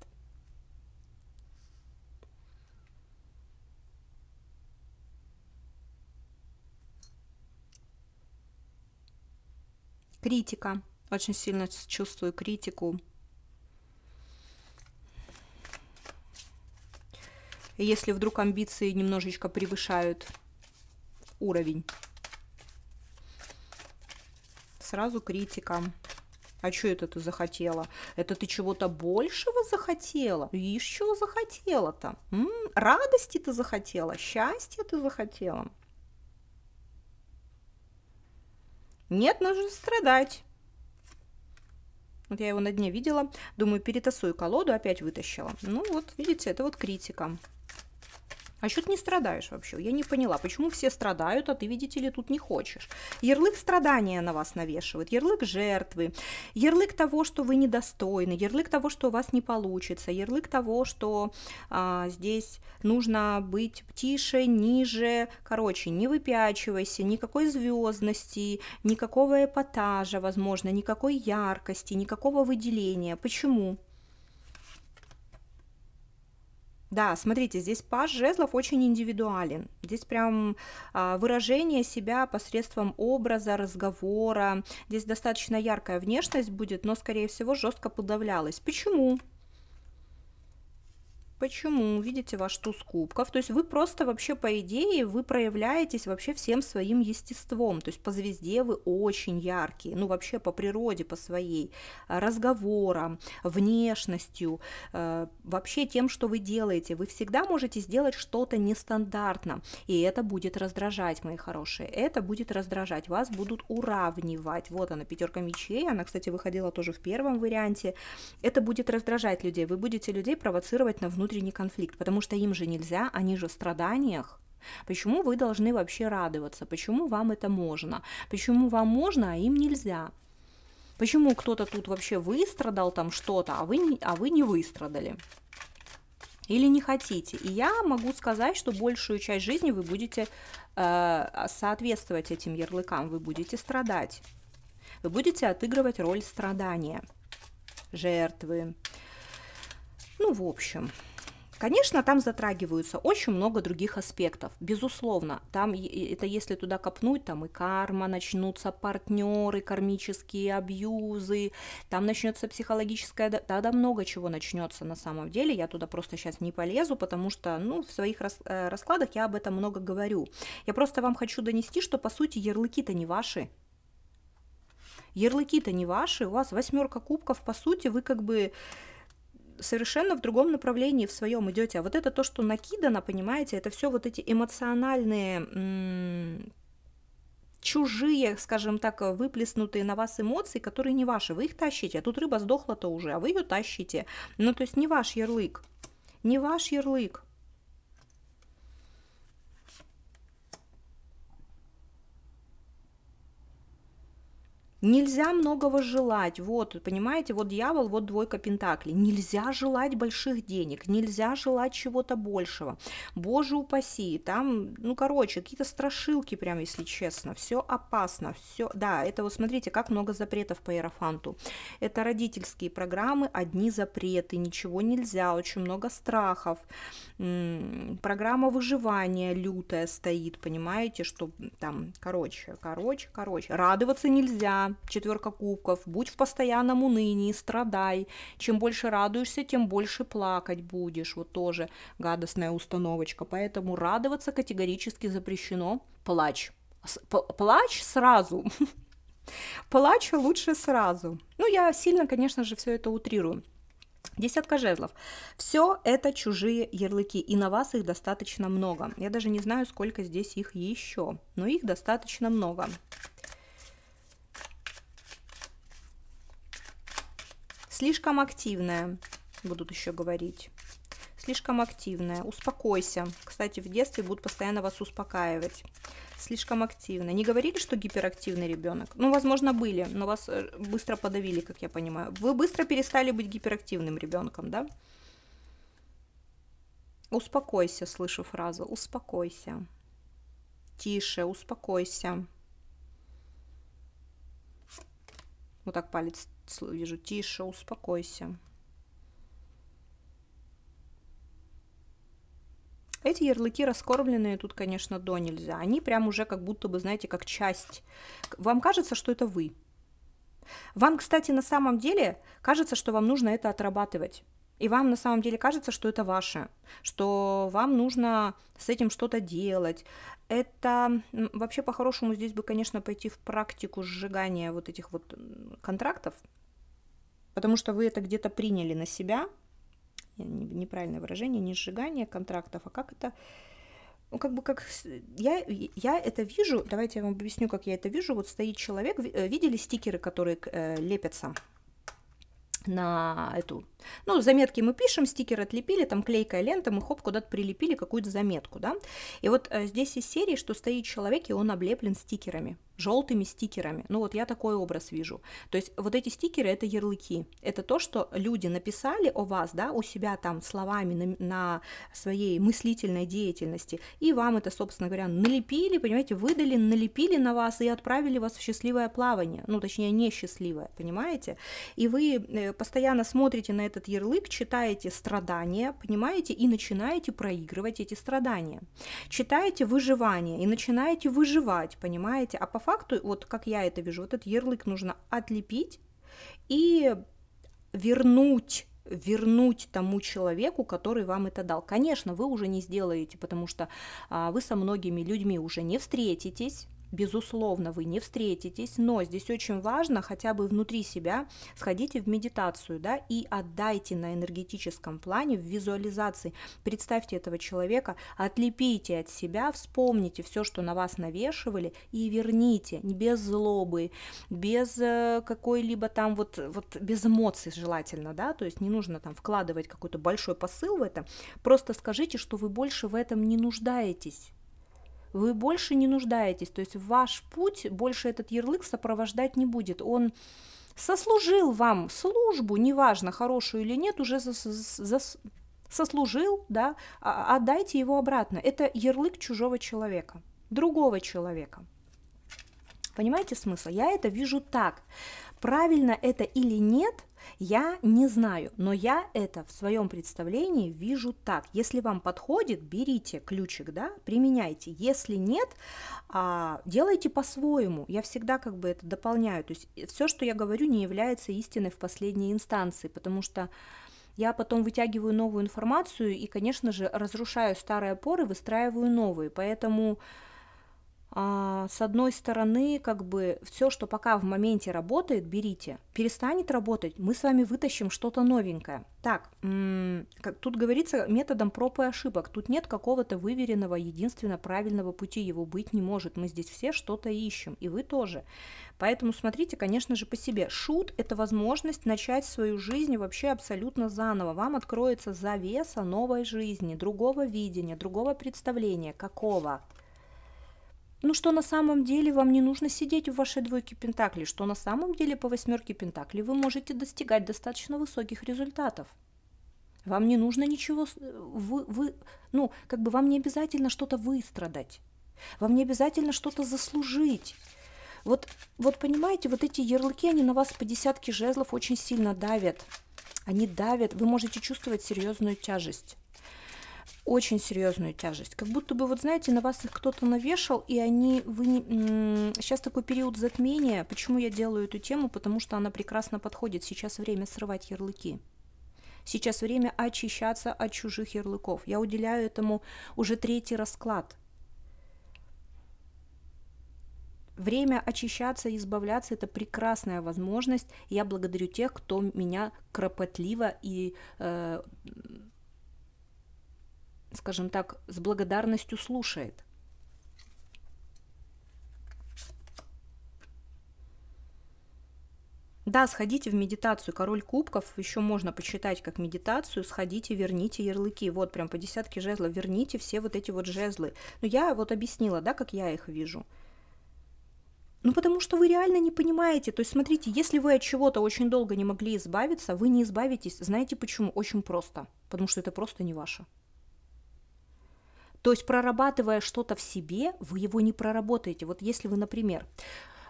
Критика. Очень сильно чувствую критику. Если вдруг амбиции немножечко превышают уровень. Сразу критика. А что это ты захотела? Это ты чего-то большего захотела? Еще захотела-то? Радости ты захотела? Счастья ты захотела? Нет, нужно страдать. Вот я его на дне видела. Думаю, перетасую колоду, опять вытащила. Ну вот, видите, это вот критика. А что ты не страдаешь вообще? Я не поняла, почему все страдают, а ты, видите ли, тут не хочешь. Ярлык страдания на вас навешивает, ярлык жертвы, ярлык того, что вы недостойны, ярлык того, что у вас не получится, ярлык того, что а, здесь нужно быть тише, ниже, короче, не выпячивайся, никакой звездности, никакого эпатажа, возможно, никакой яркости, никакого выделения. Почему? Да, смотрите, здесь паж жезлов очень индивидуален. Здесь прям а, выражение себя посредством образа, разговора. Здесь достаточно яркая внешность будет, но, скорее всего, жестко подавлялась. Почему? Почему? Видите ваш туз кубков. То есть вы просто вообще, по идее, вы проявляетесь вообще всем своим естеством. То есть по звезде вы очень яркие, ну вообще по природе, по своей, а, разговорам, внешностью, а, вообще тем, что вы делаете. Вы всегда можете сделать что-то нестандартно, и это будет раздражать, мои хорошие, это будет раздражать, вас будут уравнивать. Вот она, пятерка мечей, она, кстати, выходила тоже в первом варианте. Это будет раздражать людей, вы будете людей провоцировать на внутренние внутренний конфликт, потому что им же нельзя, они же в страданиях. Почему вы должны вообще радоваться? Почему вам это можно? Почему вам можно, а им нельзя? Почему кто-то тут вообще выстрадал там что-то, а вы, не, а вы не выстрадали? Или не хотите? И я могу сказать, что большую часть жизни вы будете э, соответствовать этим ярлыкам, вы будете страдать. Вы будете отыгрывать роль страдания, жертвы. Ну, в общем, Конечно, там затрагиваются очень много других аспектов, безусловно. Там это если туда копнуть, там и карма, начнутся партнеры, кармические абьюзы, там начнется психологическая, да, много чего начнется на самом деле. Я туда просто сейчас не полезу, потому что, ну, в своих рас, э, раскладах я об этом много говорю. Я просто вам хочу донести, что по сути ярлыки-то не ваши, ярлыки-то не ваши, у вас восьмерка кубков, по сути, вы как бы совершенно в другом направлении в своем идете. А вот это то, что накидано, понимаете, это все вот эти эмоциональные чужие, скажем так, выплеснутые на вас эмоции, которые не ваши. Вы их тащите, а тут рыба сдохла-то уже, а вы ее тащите. Ну, то есть не ваш ярлык, не ваш ярлык. Нельзя многого желать. Вот, понимаете, вот дьявол, вот двойка пентаклей. Нельзя желать больших денег, нельзя желать чего-то большего. Боже упаси, там, ну, короче, какие-то страшилки, прям, если честно. Все опасно, все. Да, это вот смотрите, как много запретов по Иерофанту. Это родительские программы, одни запреты, ничего нельзя, очень много страхов. Программа выживания лютая стоит, понимаете, что там, короче, короче, короче. Радоваться нельзя, четверка кубков, будь в постоянном унынии, страдай. Чем больше радуешься, тем больше плакать будешь. Вот тоже гадостная установочка. Поэтому радоваться категорически запрещено. Плачь. Плачь сразу. Плачу лучше сразу. Ну, я сильно, конечно же, все это утрирую. Десятка жезлов. Все это чужие ярлыки, и на вас их достаточно много. Я даже не знаю, сколько здесь их еще, но их достаточно много. Слишком активная, будут еще говорить. Слишком активная. Успокойся. Кстати, в детстве будут постоянно вас успокаивать. Слишком активная. Не говорили, что гиперактивный ребенок? Ну, возможно, были, но вас э, быстро подавили, как я понимаю. Вы быстро перестали быть гиперактивным ребенком, да? Успокойся, слышу фразу. Успокойся. Тише, успокойся. Вот так палец вижу. Тише, успокойся. Эти ярлыки раскормленные тут, конечно, до нельзя. Они прям уже как будто бы, знаете, как часть. Вам кажется, что это вы. Вам, кстати, на самом деле кажется, что вам нужно это отрабатывать. И вам на самом деле кажется, что это ваше, что вам нужно с этим что-то делать. Это вообще по-хорошему здесь бы, конечно, пойти в практику сжигания вот этих вот контрактов, потому что вы это где-то приняли на себя, неправильное выражение, не сжигание контрактов, а как это, ну, как бы как, я, я это вижу, давайте я вам объясню, как я это вижу, вот стоит человек, э, видели стикеры, которые э, лепятся на эту ну, заметки мы пишем, стикер отлепили, там клейкая лента, мы хоп, куда-то прилепили какую-то заметку, да. И вот э, здесь из серии, что стоит человек, и он облеплен стикерами, желтыми стикерами. Ну, вот я такой образ вижу. То есть вот эти стикеры – это ярлыки. Это то, что люди написали о вас, да, у себя там словами на, на своей мыслительной деятельности, и вам это, собственно говоря, налепили, понимаете, выдали, налепили на вас и отправили вас в счастливое плавание, ну, точнее, несчастливое, понимаете? И вы э, постоянно смотрите на это этот ярлык, читаете страдания, понимаете, и начинаете проигрывать эти страдания. Читаете выживание и начинаете выживать, понимаете? А по факту, вот как я это вижу, вот этот ярлык нужно отлепить и вернуть вернуть тому человеку, который вам это дал. Конечно, вы уже не сделаете, потому что а, вы со многими людьми уже не встретитесь, безусловно, вы не встретитесь, но здесь очень важно хотя бы внутри себя сходите в медитацию, да, и отдайте на энергетическом плане в визуализации. Представьте этого человека, отлепите от себя, вспомните все, что на вас навешивали, и верните, не без злобы, без э, какой-либо там вот, вот без эмоций желательно, да, то есть не нужно там вкладывать какой-то большой посыл в это, просто скажите, что вы больше в этом не нуждаетесь, вы больше не нуждаетесь, то есть ваш путь больше этот ярлык сопровождать не будет, он сослужил вам службу, неважно, хорошую или нет, уже за, за, сослужил, да, а, а отдайте его обратно. Это ярлык чужого человека, другого человека. Понимаете смысл? Я это вижу так. Правильно это или нет, я не знаю, но я это в своем представлении вижу так. Если вам подходит, берите ключик, да, применяйте. Если нет, а, делайте по-своему. Я всегда как бы это дополняю. То есть все, что я говорю, не является истиной в последней инстанции, потому что я потом вытягиваю новую информацию и, конечно же, разрушаю старые опоры, выстраиваю новые. Поэтому а, с одной стороны, как бы все, что пока в моменте работает, берите. Перестанет работать, мы с вами вытащим что-то новенькое. Так, как тут говорится, методом проб и ошибок. Тут нет какого-то выверенного, единственно правильного пути. Его быть не может. Мы здесь все что-то ищем, и вы тоже. Поэтому смотрите, конечно же, по себе. Шут – это возможность начать свою жизнь вообще абсолютно заново. Вам откроется завеса новой жизни, другого видения, другого представления. Какого? ну что на самом деле вам не нужно сидеть в вашей двойке пентаклей, что на самом деле по восьмерке пентаклей вы можете достигать достаточно высоких результатов. Вам не нужно ничего, вы, вы, ну, как бы вам не обязательно что-то выстрадать, вам не обязательно что-то заслужить. Вот, вот понимаете, вот эти ярлыки, они на вас по десятке жезлов очень сильно давят. Они давят, вы можете чувствовать серьезную тяжесть очень серьезную тяжесть. Как будто бы, вот знаете, на вас их кто-то навешал, и они... Вы сейчас такой период затмения. Почему я делаю эту тему? Потому что она прекрасно подходит. Сейчас время срывать ярлыки. Сейчас время очищаться от чужих ярлыков. Я уделяю этому уже третий расклад. Время очищаться и избавляться – это прекрасная возможность. Я благодарю тех, кто меня кропотливо и э, скажем так, с благодарностью слушает. Да, сходите в медитацию. Король кубков еще можно посчитать как медитацию. Сходите, верните ярлыки. Вот прям по десятке жезлов. Верните все вот эти вот жезлы. Но ну, я вот объяснила, да, как я их вижу. Ну, потому что вы реально не понимаете. То есть, смотрите, если вы от чего-то очень долго не могли избавиться, вы не избавитесь. Знаете почему? Очень просто. Потому что это просто не ваше. То есть прорабатывая что-то в себе, вы его не проработаете. Вот если вы, например,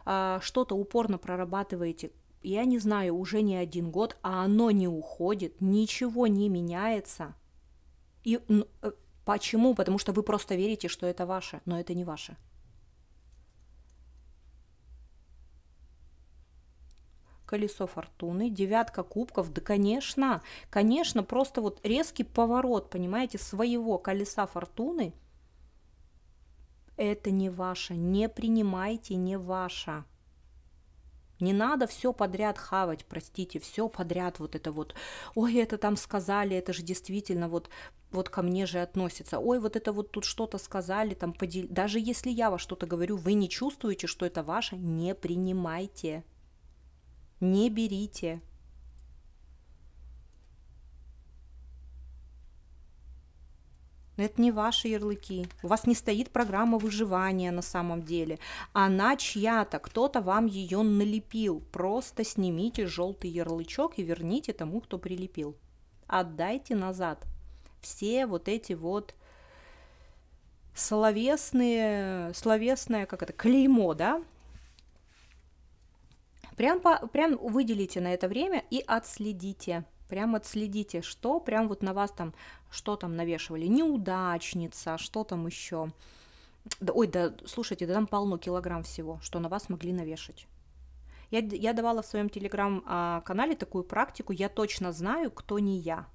а, что-то упорно прорабатываете, я не знаю, уже не один год, а оно не уходит, ничего не меняется. И ну, э, почему? Потому что вы просто верите, что это ваше, но это не ваше. колесо фортуны, девятка кубков, да, конечно, конечно, просто вот резкий поворот, понимаете, своего колеса фортуны, это не ваше, не принимайте, не ваше. Не надо все подряд хавать, простите, все подряд вот это вот, ой, это там сказали, это же действительно вот, вот ко мне же относится, ой, вот это вот тут что-то сказали, там подел... даже если я во что-то говорю, вы не чувствуете, что это ваше, не принимайте не берите. Это не ваши ярлыки. У вас не стоит программа выживания на самом деле. Она чья-то, кто-то вам ее налепил. Просто снимите желтый ярлычок и верните тому, кто прилепил. Отдайте назад. Все вот эти вот словесные, словесное, как это, клеймо, да, Прям, по, прям выделите на это время и отследите. Прям отследите, что прям вот на вас там, что там навешивали, неудачница, что там еще. Да, ой, да, слушайте, да там полно килограмм всего, что на вас могли навешать. Я, я давала в своем телеграм-канале а, такую практику, я точно знаю, кто не я.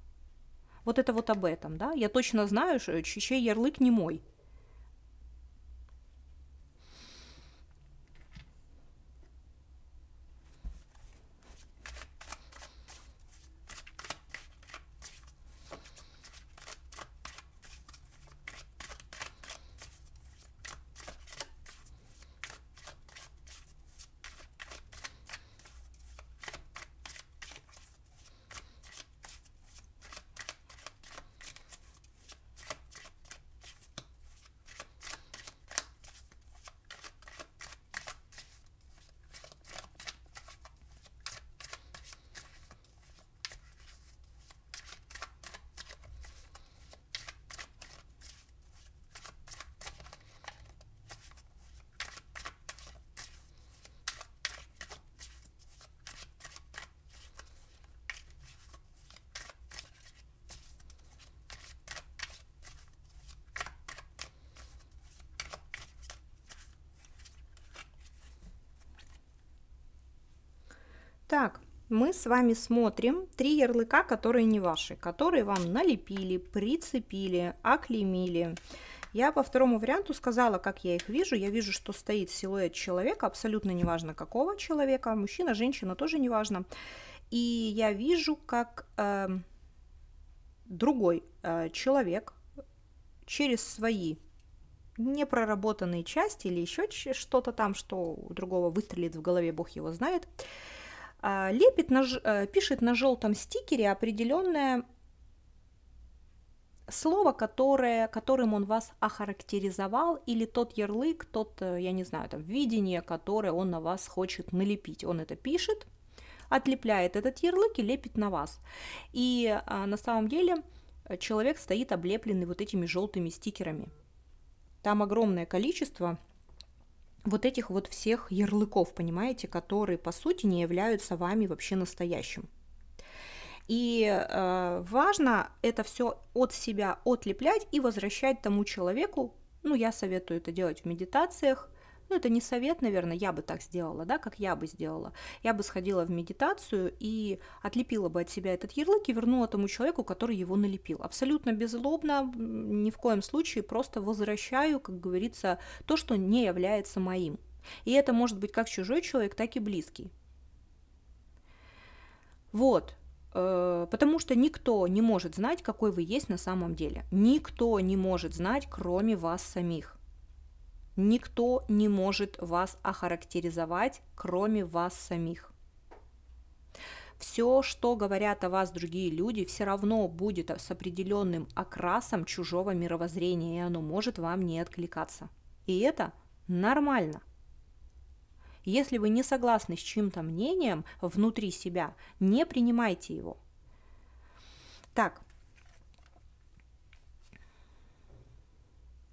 Вот это вот об этом, да, я точно знаю, чей ярлык не мой, мы с вами смотрим три ярлыка, которые не ваши, которые вам налепили, прицепили, оклемили. Я по второму варианту сказала, как я их вижу. Я вижу, что стоит силуэт человека, абсолютно неважно какого человека, мужчина, женщина, тоже неважно. И я вижу, как э, другой э, человек через свои непроработанные части или еще что-то там, что у другого выстрелит в голове, бог его знает, а, лепит на, э, пишет на желтом стикере определенное слово, которое, которым он вас охарактеризовал, или тот ярлык, тот, э, я не знаю, там, видение, которое он на вас хочет налепить. Он это пишет, отлепляет этот ярлык и лепит на вас. И а, на самом деле э, человек стоит облепленный вот этими желтыми стикерами. Там огромное количество, вот этих вот всех ярлыков, понимаете, которые по сути не являются вами вообще настоящим. И э, важно это все от себя отлеплять и возвращать тому человеку. Ну, я советую это делать в медитациях, ну это не совет, наверное, я бы так сделала, да, как я бы сделала. Я бы сходила в медитацию и отлепила бы от себя этот ярлык и вернула тому человеку, который его налепил. Абсолютно беззлобно, ни в коем случае, просто возвращаю, как говорится, то, что не является моим. И это может быть как чужой человек, так и близкий. Вот, э, потому что никто не может знать, какой вы есть на самом деле. Никто не может знать, кроме вас самих. Никто не может вас охарактеризовать, кроме вас самих. Все, что говорят о вас другие люди, все равно будет с определенным окрасом чужого мировоззрения, и оно может вам не откликаться. И это нормально. Если вы не согласны с чьим-то мнением внутри себя, не принимайте его. Так,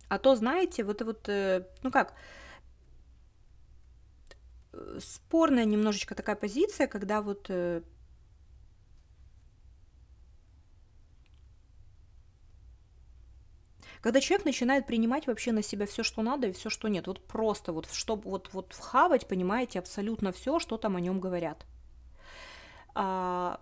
А то, знаете, вот вот, э, ну как, э, спорная немножечко такая позиция, когда вот э, когда человек начинает принимать вообще на себя все, что надо и все, что нет, вот просто вот чтобы вот вот вхавать, понимаете, абсолютно все, что там о нем говорят. А,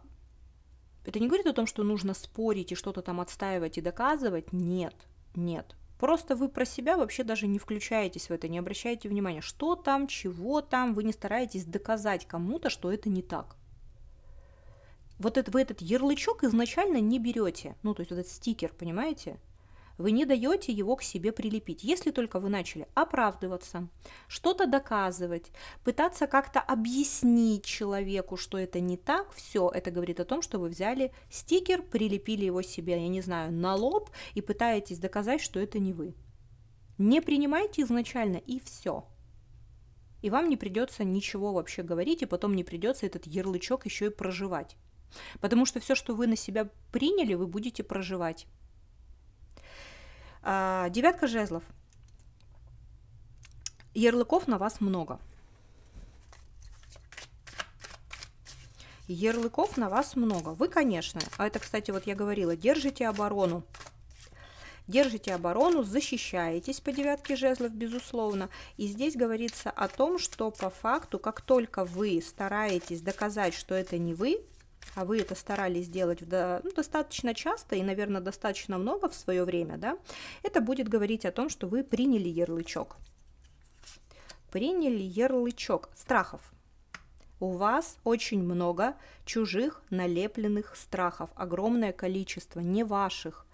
это не говорит о том, что нужно спорить и что-то там отстаивать и доказывать, нет, нет, Просто вы про себя вообще даже не включаетесь в это, не обращаете внимания, что там, чего там, вы не стараетесь доказать кому-то, что это не так. Вот это, вы этот ярлычок изначально не берете, ну то есть вот этот стикер, понимаете? вы не даете его к себе прилепить, если только вы начали оправдываться, что-то доказывать, пытаться как-то объяснить человеку, что это не так, все это говорит о том, что вы взяли стикер, прилепили его себе, я не знаю, на лоб и пытаетесь доказать, что это не вы. Не принимайте изначально и все и вам не придется ничего вообще говорить, и потом не придется этот ярлычок еще и проживать. Потому что все, что вы на себя приняли, вы будете проживать. А, девятка жезлов. Ярлыков на вас много. Ярлыков на вас много. Вы, конечно, а это, кстати, вот я говорила, держите оборону. Держите оборону, защищаетесь по девятке жезлов, безусловно. И здесь говорится о том, что по факту, как только вы стараетесь доказать, что это не вы, а вы это старались делать до, ну, достаточно часто и, наверное, достаточно много в свое время, да, это будет говорить о том, что вы приняли ярлычок. Приняли ярлычок страхов. У вас очень много чужих налепленных страхов, огромное количество, не ваших,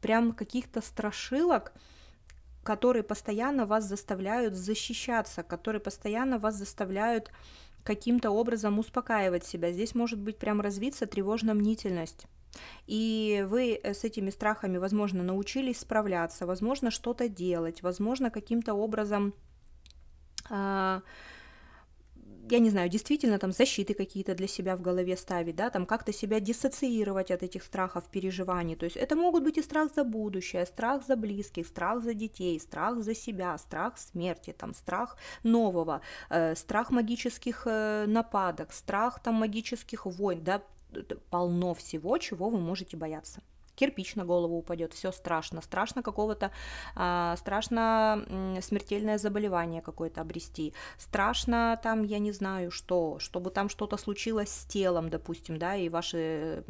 прям каких-то страшилок, которые постоянно вас заставляют защищаться, которые постоянно вас заставляют каким-то образом успокаивать себя. Здесь может быть прям развиться тревожная мнительность. И вы э, с этими страхами, возможно, научились справляться, возможно, что-то делать, возможно, каким-то образом э, я не знаю, действительно там защиты какие-то для себя в голове ставить, да, там как-то себя диссоциировать от этих страхов, переживаний. То есть это могут быть и страх за будущее, страх за близких, страх за детей, страх за себя, страх смерти, там страх нового, э, страх магических э, нападок, страх там магических войн, да, полно всего, чего вы можете бояться кирпич на голову упадет, все страшно, страшно какого-то, а, страшно смертельное заболевание какое-то обрести, страшно там, я не знаю, что, чтобы там что-то случилось с телом, допустим, да, и ваши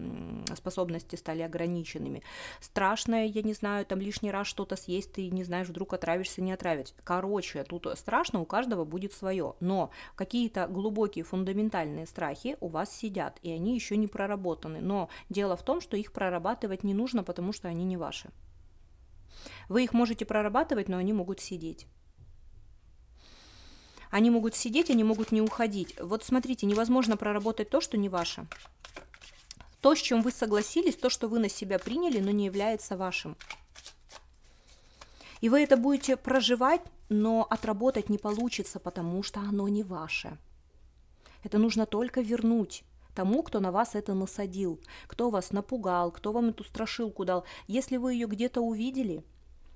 способности стали ограниченными, страшно, я не знаю, там лишний раз что-то съесть, ты не знаешь, вдруг отравишься, не отравишься, Короче, тут страшно, у каждого будет свое, но какие-то глубокие фундаментальные страхи у вас сидят, и они еще не проработаны, но дело в том, что их прорабатывать не нужно, потому что они не ваши. Вы их можете прорабатывать, но они могут сидеть. Они могут сидеть, они могут не уходить. Вот смотрите, невозможно проработать то, что не ваше. То, с чем вы согласились, то, что вы на себя приняли, но не является вашим. И вы это будете проживать, но отработать не получится, потому что оно не ваше. Это нужно только вернуть тому, кто на вас это насадил, кто вас напугал, кто вам эту страшилку дал. Если вы ее где-то увидели,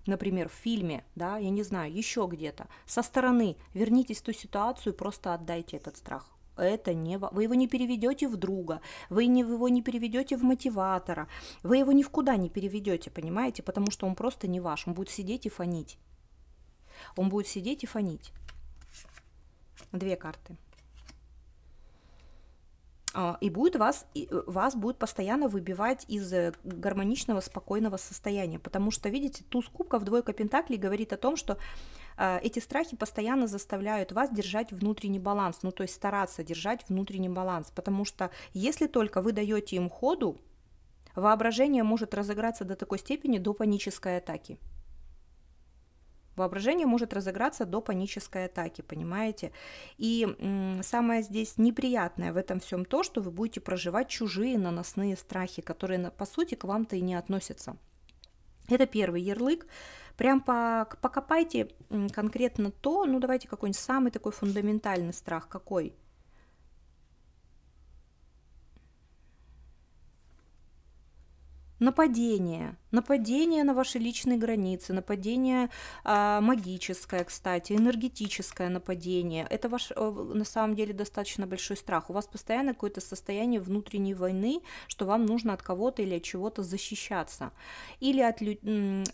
например, в фильме, да, я не знаю, еще где-то, со стороны вернитесь в ту ситуацию просто отдайте этот страх. Это не вы его не переведете в друга, вы не, его не переведете в мотиватора, вы его ни в куда не переведете, понимаете, потому что он просто не ваш, он будет сидеть и фонить. Он будет сидеть и фонить. Две карты. А, и будет вас, э, вас будет постоянно выбивать из э, гармоничного, спокойного состояния, потому что, видите, туз кубка в двойка пентаклей говорит о том, что а, эти страхи постоянно заставляют вас держать внутренний баланс, ну то есть стараться держать внутренний баланс, потому что если только вы даете им ходу, воображение может разыграться до такой степени, до панической атаки. Воображение может разыграться до панической атаки, понимаете? И самое здесь неприятное в этом всем то, что вы будете проживать чужие наносные страхи, которые по сути к вам-то и не относятся. Это первый ярлык. Прям покопайте конкретно то, ну давайте какой-нибудь самый такой фундаментальный страх, какой? Нападение – Нападение на ваши личные границы, нападение э, магическое, кстати, энергетическое нападение. Это ваш, э, на самом деле, достаточно большой страх. У вас постоянно какое-то состояние внутренней войны, что вам нужно от кого-то или от чего-то защищаться. Или от лю-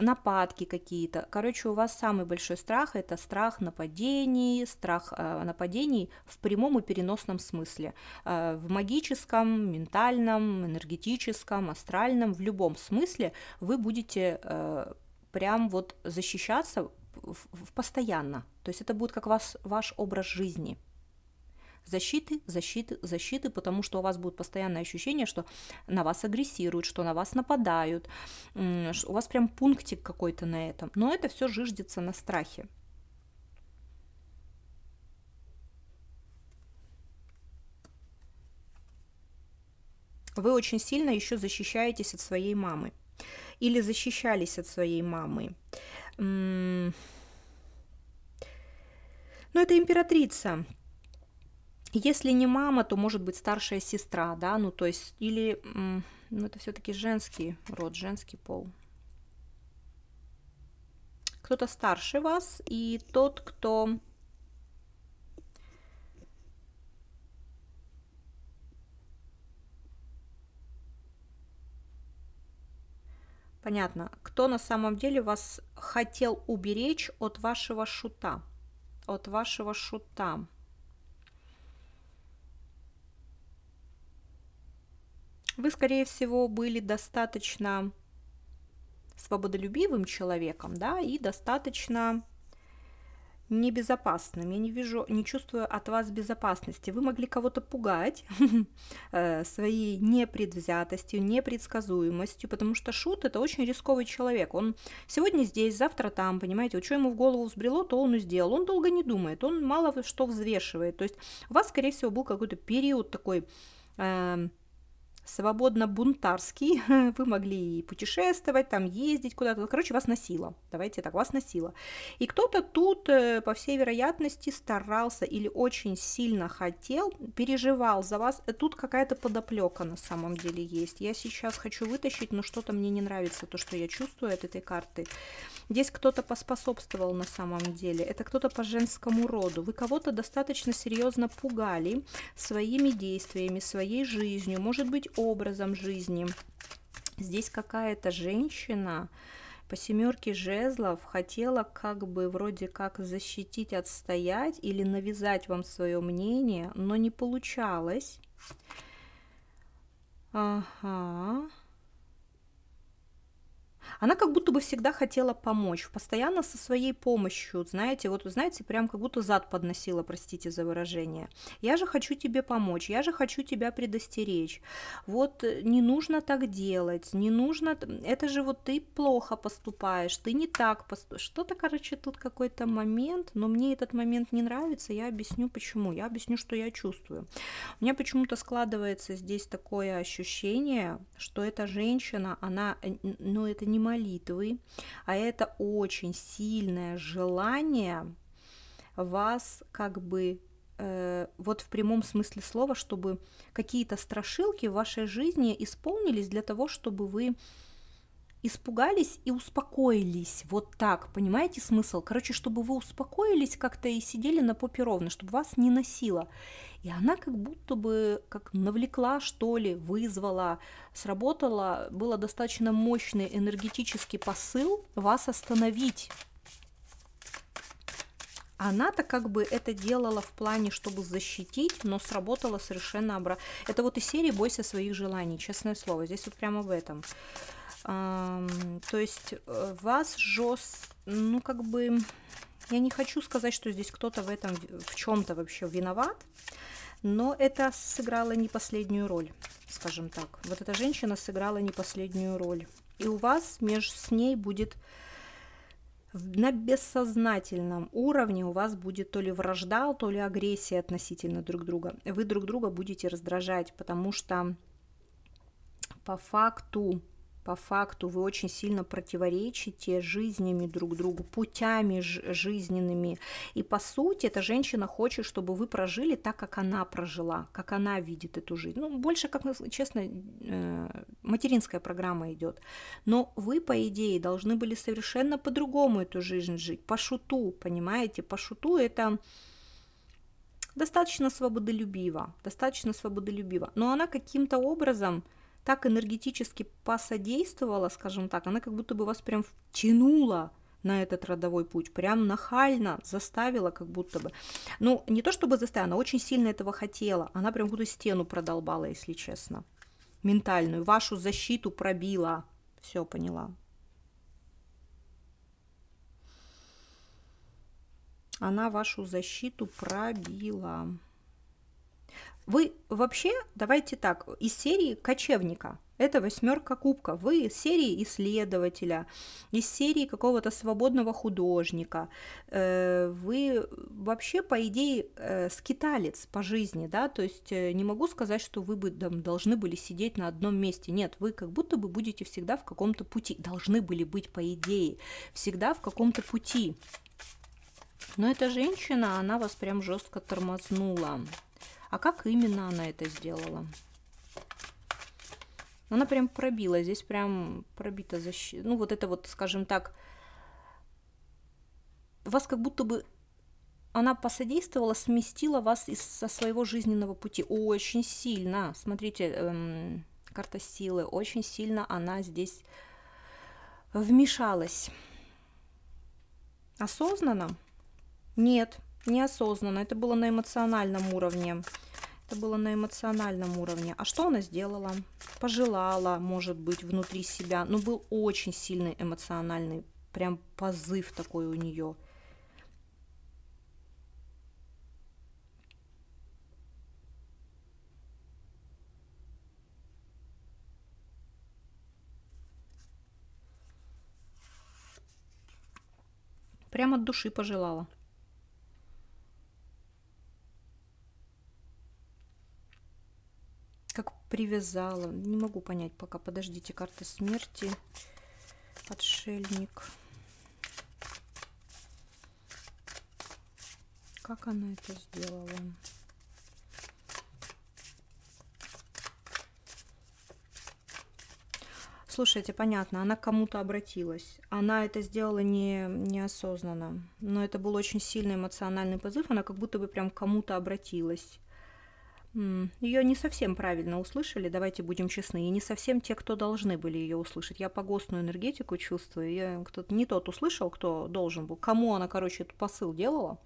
нападки какие-то. Короче, у вас самый большой страх – это страх нападений, страх э, нападений в прямом и переносном смысле. Э, в магическом, ментальном, энергетическом, астральном, в любом смысле – вы будете э, прям вот защищаться в, в постоянно. То есть это будет как вас, ваш образ жизни. Защиты, защиты, защиты, потому что у вас будет постоянное ощущение, что на вас агрессируют, что на вас нападают, у вас прям пунктик какой-то на этом. Но это все жиждется на страхе. Вы очень сильно еще защищаетесь от своей мамы или защищались от своей мамы. Но ну, это императрица. Если не мама, то может быть старшая сестра, да, ну то есть, или, ну это все-таки женский род, женский пол. Кто-то старше вас, и тот, кто Понятно. Кто на самом деле вас хотел уберечь от вашего шута? От вашего шута. Вы, скорее всего, были достаточно свободолюбивым человеком, да, и достаточно небезопасным. Я не вижу, не чувствую от вас безопасности. Вы могли кого-то пугать э, своей непредвзятостью, непредсказуемостью, потому что шут это очень рисковый человек. Он сегодня здесь, завтра там, понимаете, вот что ему в голову взбрело, то он и сделал. Он долго не думает, он мало что взвешивает. То есть у вас, скорее всего, был какой-то период такой эм, свободно бунтарский, вы могли путешествовать, там ездить куда-то, ну, короче, вас носило, давайте так, вас носило. И кто-то тут, э, по всей вероятности, старался или очень сильно хотел, переживал за вас, тут какая-то подоплека на самом деле есть. Я сейчас хочу вытащить, но что-то мне не нравится, то, что я чувствую от этой карты. Здесь кто-то поспособствовал на самом деле, это кто-то по женскому роду. Вы кого-то достаточно серьезно пугали своими действиями, своей жизнью, может быть, образом жизни. Здесь какая-то женщина по семерке жезлов хотела как бы вроде как защитить, отстоять или навязать вам свое мнение, но не получалось. Ага. Она как будто бы всегда хотела помочь, постоянно со своей помощью, знаете, вот, знаете, прям как будто зад подносила, простите за выражение. Я же хочу тебе помочь, я же хочу тебя предостеречь. Вот э, не нужно так делать, не нужно, это же вот ты плохо поступаешь, ты не так поступаешь. Что-то, короче, тут какой-то момент, но мне этот момент не нравится, я объясню почему, я объясню, что я чувствую. У меня почему-то складывается здесь такое ощущение, что эта женщина, она, э, ну, это не не молитвы, а это очень сильное желание вас как бы э, вот в прямом смысле слова, чтобы какие-то страшилки в вашей жизни исполнились для того, чтобы вы испугались и успокоились. Вот так, понимаете смысл? Короче, чтобы вы успокоились как-то и сидели на попе ровно, чтобы вас не носило. И она как будто бы как навлекла, что ли, вызвала, сработала, было достаточно мощный энергетический посыл вас остановить. Она-то как бы это делала в плане, чтобы защитить, но сработала совершенно обратно. Это вот из серии «Бойся своих желаний», честное слово. Здесь вот прямо в этом то есть э, вас жест, ну как бы, я не хочу сказать, что здесь кто-то в этом, в чем-то вообще виноват, но это сыграло не последнюю роль, скажем так. Вот эта женщина сыграла не последнюю роль. И у вас между с ней будет на бессознательном уровне у вас будет то ли вражда, то ли агрессия относительно друг друга. Вы друг друга будете раздражать, потому что по факту по факту вы очень сильно противоречите жизнями друг другу, путями жизненными. И по сути эта женщина хочет, чтобы вы прожили так, как она прожила, как она видит эту жизнь. Ну, больше, как честно, э, материнская программа идет. Но вы, по идее, должны были совершенно по-другому эту жизнь жить, по шуту, понимаете? По шуту это достаточно свободолюбиво, достаточно свободолюбиво. Но она каким-то образом так энергетически посодействовала, скажем так, она как будто бы вас прям втянула на этот родовой путь, прям нахально заставила как будто бы. Ну, не то чтобы заставила, она очень сильно этого хотела, она прям будто стену продолбала, если честно, ментальную, вашу защиту пробила, все поняла. Она вашу защиту пробила. Вы вообще, давайте так, из серии кочевника, это восьмерка кубка. Вы из серии исследователя, из серии какого-то свободного художника. Э, вы вообще, по идее, э, скиталец по жизни, да, то есть э, не могу сказать, что вы бы там, должны были сидеть на одном месте. Нет, вы как будто бы будете всегда в каком-то пути, должны были быть, по идее, всегда в каком-то пути. Но эта женщина, она вас прям жестко тормознула. А как именно она это сделала? Ну, она прям пробила, здесь прям пробита защита. Ну, вот это вот, скажем так, вас как будто бы она посодействовала, сместила вас из, со своего жизненного пути очень сильно. Смотрите, эм, карта силы, очень сильно она здесь вмешалась. Осознанно? Нет неосознанно, это было на эмоциональном уровне. Это было на эмоциональном уровне. А что она сделала? Пожелала, может быть, внутри себя. Но ну, был очень сильный эмоциональный, прям позыв такой у нее. Прямо от души пожелала. как привязала. Не могу понять пока. Подождите, карта смерти. Отшельник. Как она это сделала? Слушайте, понятно, она к кому-то обратилась. Она это сделала не, неосознанно. Но это был очень сильный эмоциональный позыв. Она как будто бы прям к кому-то обратилась ее не совсем правильно услышали, давайте будем честны, и не совсем те, кто должны были ее услышать. Я погостную энергетику чувствую, я кто-то не тот услышал, кто должен был, кому она, короче, этот посыл делала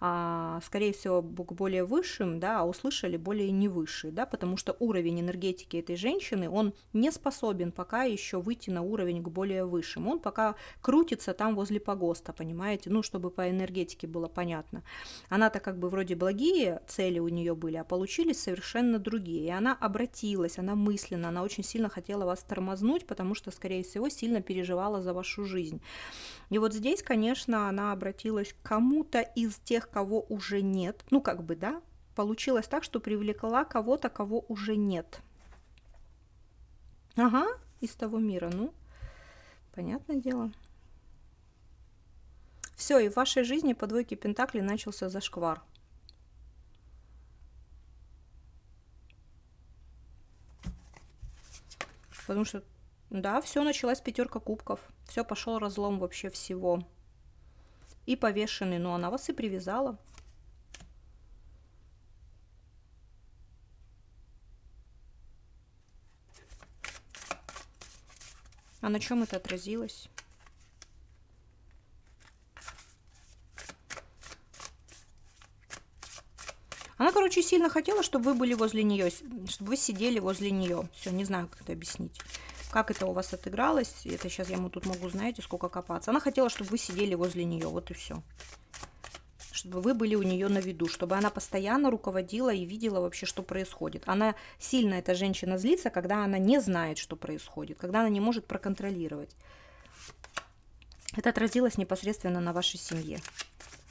а скорее всего, к более высшим, да, а услышали более невысшие да, потому что уровень энергетики этой женщины, он не способен пока еще выйти на уровень к более высшим, он пока крутится там возле погоста, понимаете, ну, чтобы по энергетике было понятно. Она-то как бы вроде благие цели у нее были, а получились совершенно другие, и она обратилась, она мысленно, она очень сильно хотела вас тормознуть, потому что, скорее всего, сильно переживала за вашу жизнь. И вот здесь, конечно, она обратилась к кому-то из тех, кого уже нет. Ну, как бы, да, получилось так, что привлекла кого-то, кого уже нет. Ага, из того мира, ну, понятное дело. Все, и в вашей жизни по двойке Пентакли начался зашквар. Потому что, да, все началась пятерка кубков. Все пошел разлом вообще всего и повешенный, но она вас и привязала. А на чем это отразилось? Она, короче, сильно хотела, чтобы вы были возле нее, чтобы вы сидели возле нее. Все, не знаю, как это объяснить. Как это у вас отыгралось? Это сейчас я ему тут могу, знаете, сколько копаться. Она хотела, чтобы вы сидели возле нее, вот и все. Чтобы вы были у нее на виду, чтобы она постоянно руководила и видела вообще, что происходит. Она сильно, эта женщина, злится, когда она не знает, что происходит, когда она не может проконтролировать. Это отразилось непосредственно на вашей семье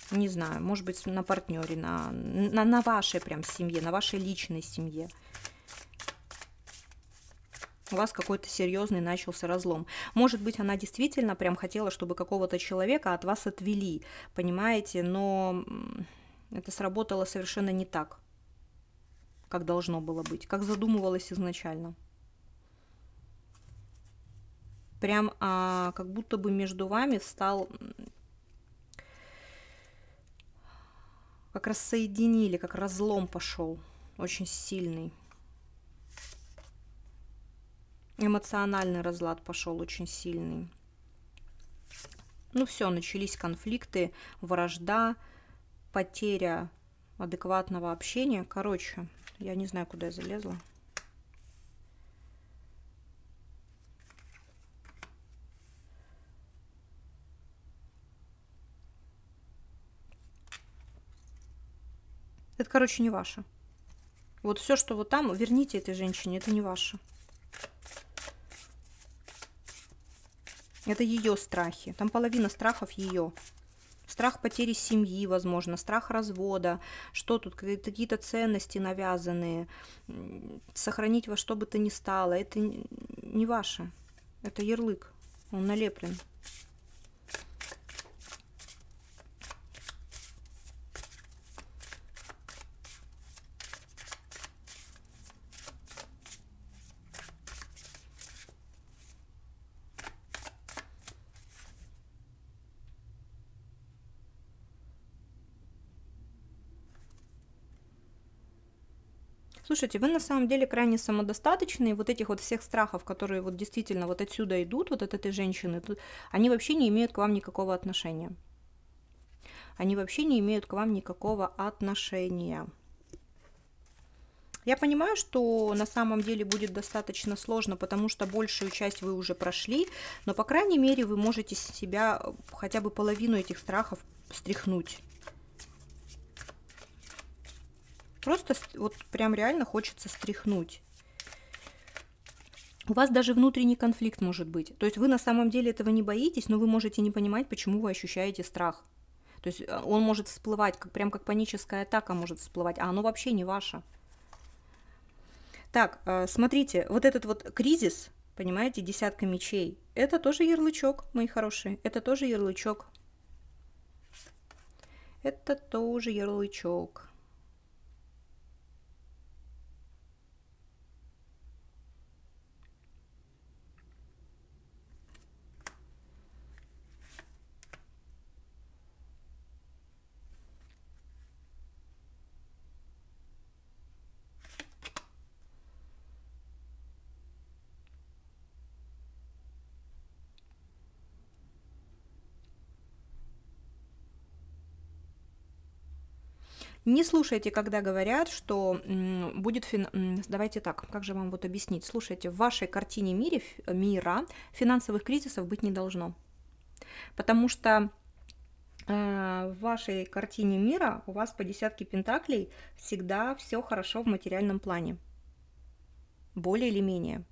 не знаю, может быть, на партнере, на, на, на вашей прям семье, на вашей личной семье у вас какой-то серьезный начался разлом. Может быть, она действительно прям хотела, чтобы какого-то человека от вас отвели, понимаете, но это сработало совершенно не так, как должно было быть, как задумывалось изначально. Прям а, как будто бы между вами стал как раз соединили, как разлом пошел, очень сильный эмоциональный разлад пошел очень сильный. Ну все, начались конфликты, вражда, потеря адекватного общения. Короче, я не знаю, куда я залезла. Это, короче, не ваше. Вот все, что вот там, верните этой женщине, это не ваше. Это ее страхи. Там половина страхов ее. Страх потери семьи, возможно, страх развода, что тут, какие-то ценности навязанные, сохранить во что бы то ни стало. Это не ваше, это ярлык, он налеплен. слушайте, вы на самом деле крайне самодостаточны, и вот этих вот всех страхов, которые вот действительно вот отсюда идут, вот от этой женщины, они вообще не имеют к вам никакого отношения. Они вообще не имеют к вам никакого отношения. Я понимаю, что на самом деле будет достаточно сложно, потому что большую часть вы уже прошли, но, по крайней мере, вы можете себя хотя бы половину этих страхов стряхнуть. Просто вот прям реально хочется стряхнуть. У вас даже внутренний конфликт может быть. То есть вы на самом деле этого не боитесь, но вы можете не понимать, почему вы ощущаете страх. То есть а, он может всплывать, как, прям как паническая атака может всплывать, а оно вообще не ваше. Так, а, смотрите, вот этот вот кризис, понимаете, десятка мечей, это тоже ярлычок, мои хорошие, это тоже ярлычок. Это тоже ярлычок. Не слушайте, когда говорят, что будет... Фин... Давайте так, как же вам вот объяснить? Слушайте, в вашей картине мире, мира финансовых кризисов быть не должно. Потому что э, в вашей картине мира у вас по десятке пентаклей всегда все хорошо в материальном плане. Более или менее.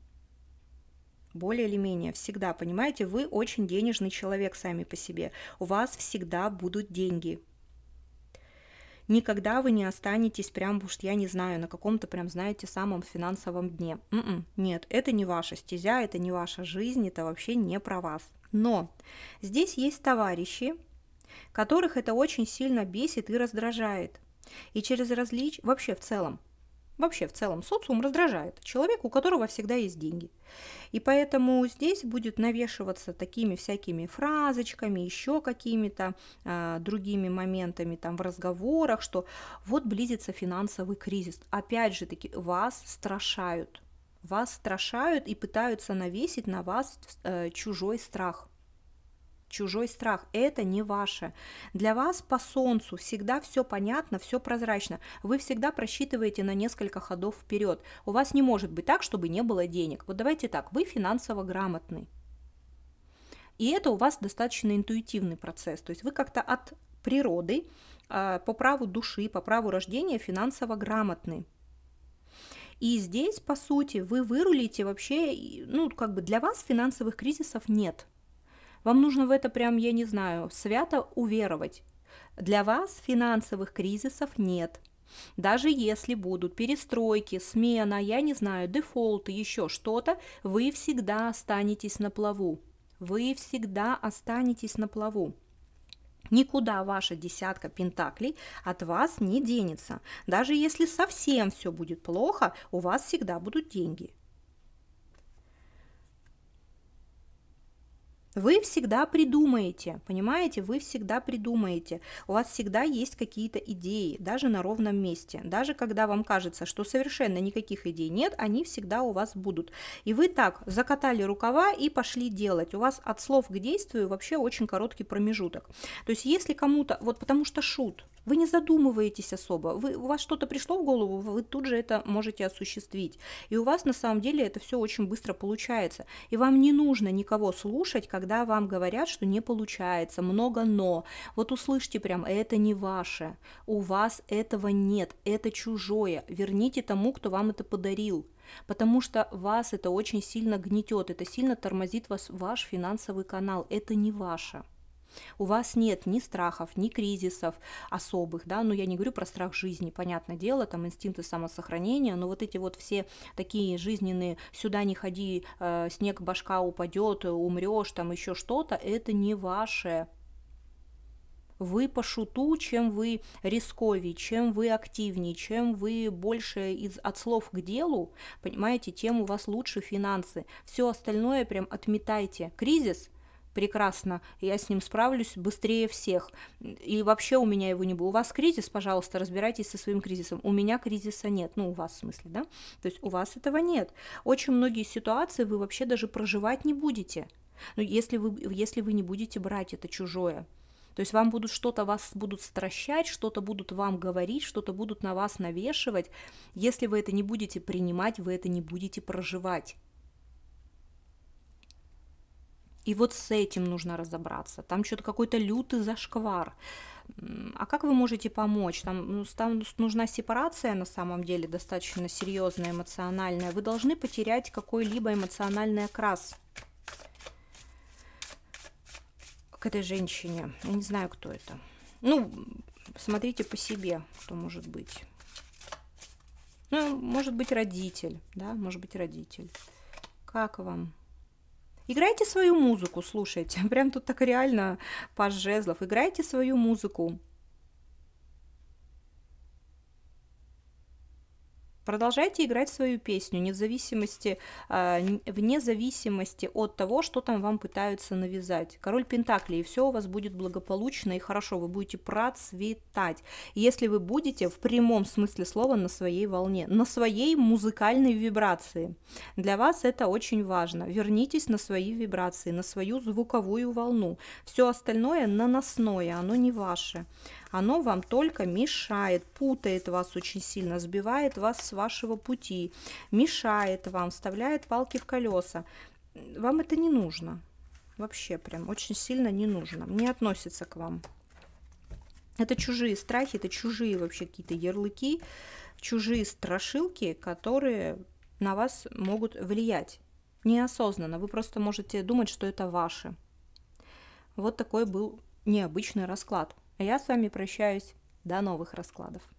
Более или менее, всегда, понимаете, вы очень денежный человек сами по себе. У вас всегда будут деньги никогда вы не останетесь прям, уж я не знаю, на каком-то прям, знаете, самом финансовом дне. М-м, нет, это не ваша стезя, это не ваша жизнь, это вообще не про вас. Но здесь есть товарищи, которых это очень сильно бесит и раздражает. И через различ... Вообще в целом, вообще в целом социум раздражает человек, у которого всегда есть деньги. И поэтому здесь будет навешиваться такими всякими фразочками, еще какими-то э, другими моментами там в разговорах, что вот близится финансовый кризис. Опять же таки, вас страшают. Вас страшают и пытаются навесить на вас э, чужой страх – чужой страх. Это не ваше. Для вас по солнцу всегда все понятно, все прозрачно. Вы всегда просчитываете на несколько ходов вперед. У вас не может быть так, чтобы не было денег. Вот давайте так, вы финансово грамотный. И это у вас достаточно интуитивный процесс. То есть вы как-то от природы, а, по праву души, по праву рождения финансово грамотны. И здесь, по сути, вы вырулите вообще, ну, как бы для вас финансовых кризисов нет – вам нужно в это прям, я не знаю, свято уверовать. Для вас финансовых кризисов нет. Даже если будут перестройки, смена, я не знаю, дефолты, еще что-то, вы всегда останетесь на плаву. Вы всегда останетесь на плаву. Никуда ваша десятка пентаклей от вас не денется. Даже если совсем все будет плохо, у вас всегда будут деньги. Вы всегда придумаете, понимаете, вы всегда придумаете. У вас всегда есть какие-то идеи, даже на ровном месте. Даже когда вам кажется, что совершенно никаких идей нет, они всегда у вас будут. И вы так закатали рукава и пошли делать. У вас от слов к действию вообще очень короткий промежуток. То есть если кому-то, вот потому что шут, вы не задумываетесь особо. Вы, у вас что-то пришло в голову, вы тут же это можете осуществить. И у вас на самом деле это все очень быстро получается. И вам не нужно никого слушать, когда вам говорят, что не получается, много но. Вот услышьте прям, это не ваше, у вас этого нет, это чужое. Верните тому, кто вам это подарил, потому что вас это очень сильно гнетет, это сильно тормозит вас ваш финансовый канал, это не ваше у вас нет ни страхов, ни кризисов особых, да, ну я не говорю про страх жизни, понятное дело, там инстинкты самосохранения, но вот эти вот все такие жизненные «сюда не ходи, э, снег башка упадет, умрешь, там еще что-то, это не ваше, вы по шуту, чем вы рисковее, чем вы активнее, чем вы больше из, от слов к делу, понимаете, тем у вас лучше финансы. Все остальное прям отметайте. Кризис прекрасно, я с ним справлюсь быстрее всех, и вообще у меня его не было. У вас кризис, пожалуйста, разбирайтесь со своим кризисом. У меня кризиса нет, ну, у вас в смысле, да? То есть у вас этого нет. Очень многие ситуации вы вообще даже проживать не будете, ну, если вы, если вы не будете брать это чужое. То есть вам будут что-то вас будут стращать, что-то будут вам говорить, что-то будут на вас навешивать. Если вы это не будете принимать, вы это не будете проживать. И вот с этим нужно разобраться. Там что-то какой-то лютый зашквар. А как вы можете помочь? Там, ну, там нужна сепарация на самом деле, достаточно серьезная, эмоциональная. Вы должны потерять какой-либо эмоциональный окрас к этой женщине. Я не знаю, кто это. Ну, смотрите по себе, кто может быть. Ну, может быть, родитель, да, может быть, родитель. Как вам? Играйте свою музыку, слушайте. Прям тут так реально паж жезлов. Играйте свою музыку. Продолжайте играть свою песню, не в зависимости, э, а, вне зависимости от того, что там вам пытаются навязать. Король Пентаклей, и все у вас будет благополучно и хорошо, вы будете процветать, если вы будете в прямом смысле слова на своей волне, на своей музыкальной вибрации. Для вас это очень важно. Вернитесь на свои вибрации, на свою звуковую волну. Все остальное наносное, оно не ваше оно вам только мешает, путает вас очень сильно, сбивает вас с вашего пути, мешает вам, вставляет палки в колеса. Вам это не нужно. Вообще прям очень сильно не нужно. Не относится к вам. Это чужие страхи, это чужие вообще какие-то ярлыки, чужие страшилки, которые на вас могут влиять неосознанно. Вы просто можете думать, что это ваши. Вот такой был необычный расклад. А я с вами прощаюсь. До новых раскладов.